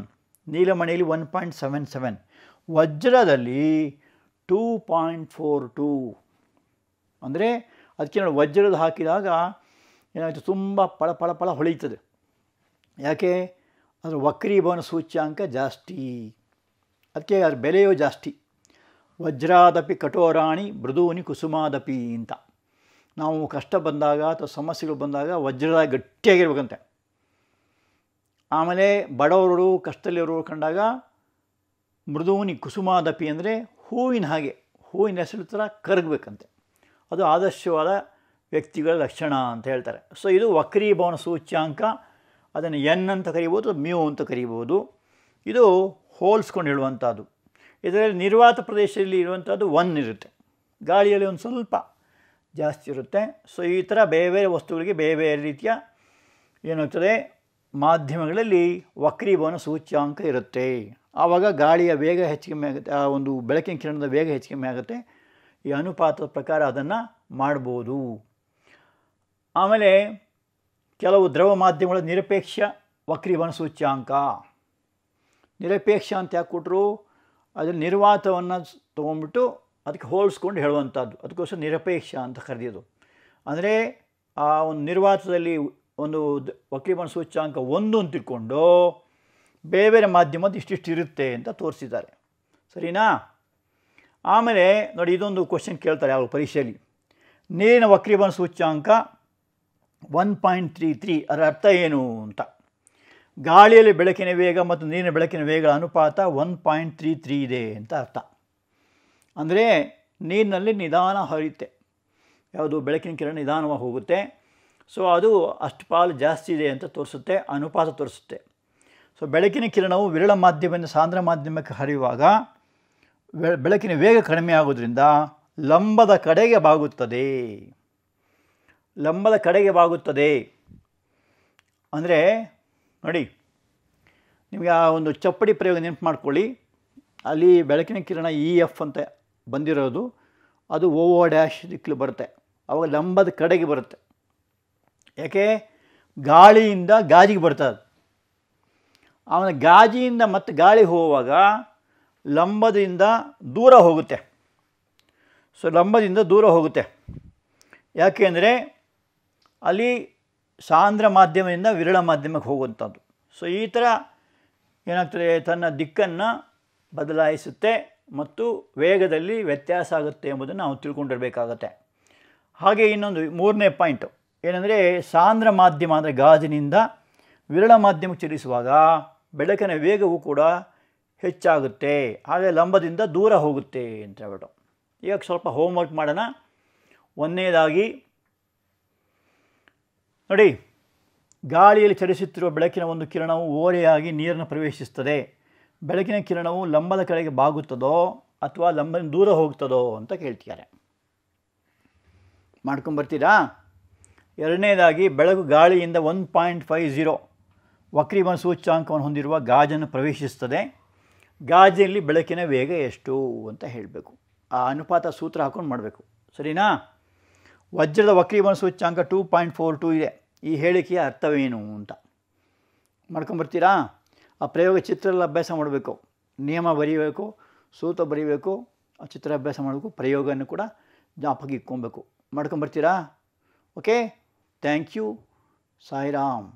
ನೀಲಮಣಿಯಲ್ಲಿ ಒನ್ ಪಾಯಿಂಟ್ ಸೆವೆನ್ ಸೆವೆನ್ ವಜ್ರದಲ್ಲಿ ಟೂ ಪಾಯಿಂಟ್ ಫೋರ್ ಟೂ ಅಂದರೆ ಅದಕ್ಕೆ ನೋಡಿ ವಜ್ರದ ಹಾಕಿದಾಗ ಏನಾಯಿತು ತುಂಬ ಪಳ ಪಳ ಪಳ ಹೊಳೆಯುತ್ತದೆ ಯಾಕೆ ಅದರ ವಕ್ರೀಭವನ ಸೂಚ್ಯಾಂಕ ಜಾಸ್ತಿ ಅದಕ್ಕೆ ಅದರ ಬೆಲೆಯೂ ಜಾಸ್ತಿ ವಜ್ರಾದಪಿ ಕಠೋರಾಣಿ ಮೃದೂನಿ ಕುಸುಮಾದಪಿ ಅಂತ ನಾವು ಕಷ್ಟ ಬಂದಾಗ ಅಥವಾ ಸಮಸ್ಯೆಗಳು ಬಂದಾಗ ವಜ್ರದ ಗಟ್ಟಿಯಾಗಿರ್ಬೇಕಂತೆ ಆಮೇಲೆ ಬಡವರು ಕಷ್ಟದಲ್ಲಿರೋರು ಕಂಡಾಗ ಮೃದುವನಿ ಕುಸುಮಾದಪಿ ಅಂದರೆ ಹೂವಿನ ಹಾಗೆ ಹೂವಿನ ಹೆಸರು ಥರ ಕರಗಬೇಕಂತೆ ಅದು ಆದರ್ಶವಾದ ವ್ಯಕ್ತಿಗಳ ಲಕ್ಷಣ ಅಂತ ಹೇಳ್ತಾರೆ ಸೊ ಇದು ವಕ್ರೀಭವನ ಸೂಚ್ಯಾಂಕ ಅದನ್ನು ಎನ್ ಅಂತ ಕರಿಬೋದು ಮ್ಯೂ ಅಂತ ಕರಿಬೋದು ಇದು ಹೋಲ್ಸ್ಕೊಂಡು ಹೇಳುವಂಥದ್ದು ಇದರಲ್ಲಿ ನಿರ್ವಾತ ಪ್ರದೇಶದಲ್ಲಿ ಇರುವಂಥದ್ದು ಒನ್ ಇರುತ್ತೆ ಗಾಳಿಯಲ್ಲಿ ಒಂದು ಸ್ವಲ್ಪ ಜಾಸ್ತಿ ಇರುತ್ತೆ ಸೊ ಈ ಥರ ಬೇರೆ ಬೇರೆ ವಸ್ತುಗಳಿಗೆ ಬೇರೆ ಬೇರೆ ರೀತಿಯ ಏನಾಗ್ತದೆ ಮಾಧ್ಯಮಗಳಲ್ಲಿ ವಕ್ರೀಭವನ ಸೂಚ್ಯಾಂಕ ಇರುತ್ತೆ ಆವಾಗ ಗಾಳಿಯ ವೇಗ ಹೆಚ್ಚು ಕಮ್ಮಿ ಆಗುತ್ತೆ ಆ ಒಂದು ಬೆಳಕಿನ ಕಿರಣದ ವೇಗ ಹೆಚ್ಚು ಕಮ್ಮಿ ಆಗುತ್ತೆ ಈ ಅನುಪಾತದ ಪ್ರಕಾರ ಅದನ್ನು ಮಾಡ್ಬೋದು ಆಮೇಲೆ ಕೆಲವು ದ್ರವ ಮಾಧ್ಯಮಗಳ ನಿರಪೇಕ್ಷ ವಕ್ರೀವನ ಸೂಚ್ಯಾಂಕ ನಿರಪೇಕ್ಷ ಅಂತ ಯಾಕೆ ಕೊಟ್ಟರು ಅದರ ನಿರ್ವಾತವನ್ನು ತೊಗೊಂಡ್ಬಿಟ್ಟು ಅದಕ್ಕೆ ಹೋಲಿಸ್ಕೊಂಡು ಹೇಳುವಂಥದ್ದು ಅದಕ್ಕೋಸ್ಕರ ನಿರಪೇಕ್ಷ ಅಂತ ಕರೆದಿದ್ದು ಅಂದರೆ ಆ ಒಂದು ನಿರ್ವಾತದಲ್ಲಿ ಒಂದು ವಕ್ರೀವನ ಸೂಚ್ಯಾಂಕ ಒಂದು ಅಂತ ತಿಳ್ಕೊಂಡು ಬೇರೆ ಬೇರೆ ಮಾಧ್ಯಮದ ಇಷ್ಟಿಷ್ಟು ಇರುತ್ತೆ ಅಂತ ತೋರಿಸಿದ್ದಾರೆ ಸರಿನಾ ಆಮೇಲೆ ನೋಡಿ ಇದೊಂದು ಕ್ವಶನ್ ಕೇಳ್ತಾರೆ ಅವರು ಪರೀಕ್ಷೆಯಲ್ಲಿ ನೀರಿನ ವಕ್ರೀಭವನ ಸೂಚ್ಯಾಂಕ ಒನ್ ಪಾಯಿಂಟ್ ತ್ರೀ ತ್ರೀ ಅದರ ಅರ್ಥ ಏನು ಅಂತ ಗಾಳಿಯಲ್ಲಿ ಬೆಳಕಿನ ವೇಗ ಮತ್ತು ನೀರಿನ ಬೆಳಕಿನ ವೇಗಗಳ ಅನುಪಾತ ಒನ್ ಪಾಯಿಂಟ್ ತ್ರೀ ತ್ರೀ ಇದೆ ಅಂತ ಅರ್ಥ ಅಂದರೆ ನೀರಿನಲ್ಲಿ ನಿಧಾನ ಹರಿಯುತ್ತೆ ಯಾವುದು ಬೆಳಕಿನ ಕಿರಣ ನಿಧಾನವಾಗಿ ಹೋಗುತ್ತೆ ಸೊ ಅದು ಅಷ್ಟು ಪಾಲು ಜಾಸ್ತಿ ಇದೆ ಅಂತ ತೋರಿಸುತ್ತೆ ಅನುಪಾತ ತೋರಿಸುತ್ತೆ ಸೊ ಬೆಳಕಿನ ಕಿರಣವು ವಿರಳ ಮಾಧ್ಯಮದಿಂದ ಸಾಂದ್ರ ಮಾಧ್ಯಮಕ್ಕೆ ಹರಿಯುವಾಗ ಬೆಳಕಿನ ವೇಗ ಕಡಿಮೆ ಆಗೋದ್ರಿಂದ ಲಂಬದ ಕಡೆಗೆ ಬಾಗುತ್ತದೆ ಲಂಬದ ಕಡೆಗೆ ಬಾಗುತ್ತದೆ ಅಂದರೆ ನೋಡಿ ನಿಮಗೆ ಆ ಒಂದು ಚಪ್ಪಡಿ ಪ್ರಯೋಗ ನೆನಪು ಮಾಡ್ಕೊಳ್ಳಿ ಅಲ್ಲಿ ಬೆಳಕಿನ ಕಿರಣ ಇ ಎಫ್ ಅಂತ ಬಂದಿರೋದು ಅದು ಓ ಡ್ಯಾಶ್ ದಿಕ್ಕಲು ಬರುತ್ತೆ ಆವಾಗ ಲಂಬದ ಕಡೆಗೆ ಬರುತ್ತೆ ಯಾಕೆ ಗಾಳಿಯಿಂದ ಗಾಜಿಗೆ ಬರ್ತದೆ ಆಮೇಲೆ ಗಾಜಿಯಿಂದ ಮತ್ತು ಗಾಳಿ ಹೋಗುವಾಗ ಲಂಬದಿಂದ ದೂರ ಹೋಗುತ್ತೆ ಸೊ ಲಂಬದಿಂದ ದೂರ ಹೋಗುತ್ತೆ ಅಂದರೆ ಅಲ್ಲಿ ಸಾಂದ್ರ ಮಾಧ್ಯಮದಿಂದ ವಿರಳ ಮಾಧ್ಯಮಕ್ಕೆ ಹೋಗುವಂಥದ್ದು ಸೊ ಈ ಥರ ಏನಾಗ್ತದೆ ತನ್ನ ದಿಕ್ಕನ್ನು ಬದಲಾಯಿಸುತ್ತೆ ಮತ್ತು ವೇಗದಲ್ಲಿ ವ್ಯತ್ಯಾಸ ಆಗುತ್ತೆ ಎಂಬುದನ್ನು ನಾವು ತಿಳ್ಕೊಂಡಿರಬೇಕಾಗತ್ತೆ ಹಾಗೆ ಇನ್ನೊಂದು ಮೂರನೇ ಪಾಯಿಂಟು ಏನಂದರೆ ಸಾಂದ್ರ ಮಾಧ್ಯಮ ಅಂದರೆ ಗಾಜಿನಿಂದ ವಿರಳ ಮಾಧ್ಯಮ ಚಲಿಸುವಾಗ ಬೆಳಕಿನ ವೇಗವು ಕೂಡ ಹೆಚ್ಚಾಗುತ್ತೆ ಹಾಗೆ ಲಂಬದಿಂದ ದೂರ ಹೋಗುತ್ತೆ ಅಂತ ಹೇಳ್ಬಿಟ್ಟು ಈಗ ಸ್ವಲ್ಪ ಹೋಮ್ವರ್ಕ್ ಮಾಡೋಣ ಒಂದನೇದಾಗಿ ನೋಡಿ ಗಾಳಿಯಲ್ಲಿ ಚಲಿಸುತ್ತಿರುವ ಬೆಳಕಿನ ಒಂದು ಕಿರಣವು ಓರೆಯಾಗಿ ನೀರನ್ನು ಪ್ರವೇಶಿಸ್ತದೆ ಬೆಳಕಿನ ಕಿರಣವು ಲಂಬದ ಕಡೆಗೆ ಬಾಗುತ್ತದೋ ಅಥವಾ ಲಂಬನ ದೂರ ಹೋಗ್ತದೋ ಅಂತ ಕೇಳ್ತಿದ್ದಾರೆ ಮಾಡ್ಕೊಂಬರ್ತೀರಾ ಎರಡನೇದಾಗಿ ಬೆಳಕು ಗಾಳಿಯಿಂದ ಒನ್ ಪಾಯಿಂಟ್ ಫೈವ್ ಝೀರೋ ವಕ್ರೀಮ ಸೂಚ್ಯಾಂಕವನ್ನು ಹೊಂದಿರುವ ಗಾಜನ್ನು ಪ್ರವೇಶಿಸ್ತದೆ ಗಾಜಿನಲ್ಲಿ ಬೆಳಕಿನ ವೇಗ ಎಷ್ಟು ಅಂತ ಹೇಳಬೇಕು ಆ ಅನುಪಾತ ಸೂತ್ರ ಹಾಕ್ಕೊಂಡು ಮಾಡಬೇಕು ಸರಿನಾ ವಜ್ರದ ವಕ್ರೀವನ ಸೂಚ್ಯಾಂಕ ಟೂ ಪಾಯಿಂಟ್ ಫೋರ್ ಟೂ ಇದೆ ಈ ಹೇಳಿಕೆಯ ಅರ್ಥವೇನು ಅಂತ ಮಾಡ್ಕೊಂಬರ್ತೀರಾ ಆ ಪ್ರಯೋಗ ಚಿತ್ರದಲ್ಲಿ ಅಭ್ಯಾಸ ಮಾಡಬೇಕು ನಿಯಮ ಬರೀಬೇಕು ಸೂತ ಬರೀಬೇಕು ಆ ಚಿತ್ರ ಅಭ್ಯಾಸ ಮಾಡಬೇಕು ಪ್ರಯೋಗವನ್ನು ಕೂಡ ಜ್ಞಾಪಕ ಇಟ್ಕೊಬೇಕು ಮಾಡ್ಕೊಂಬರ್ತೀರಾ ಓಕೆ ಥ್ಯಾಂಕ್ ಯು ಸಾಯಿರಾಮ್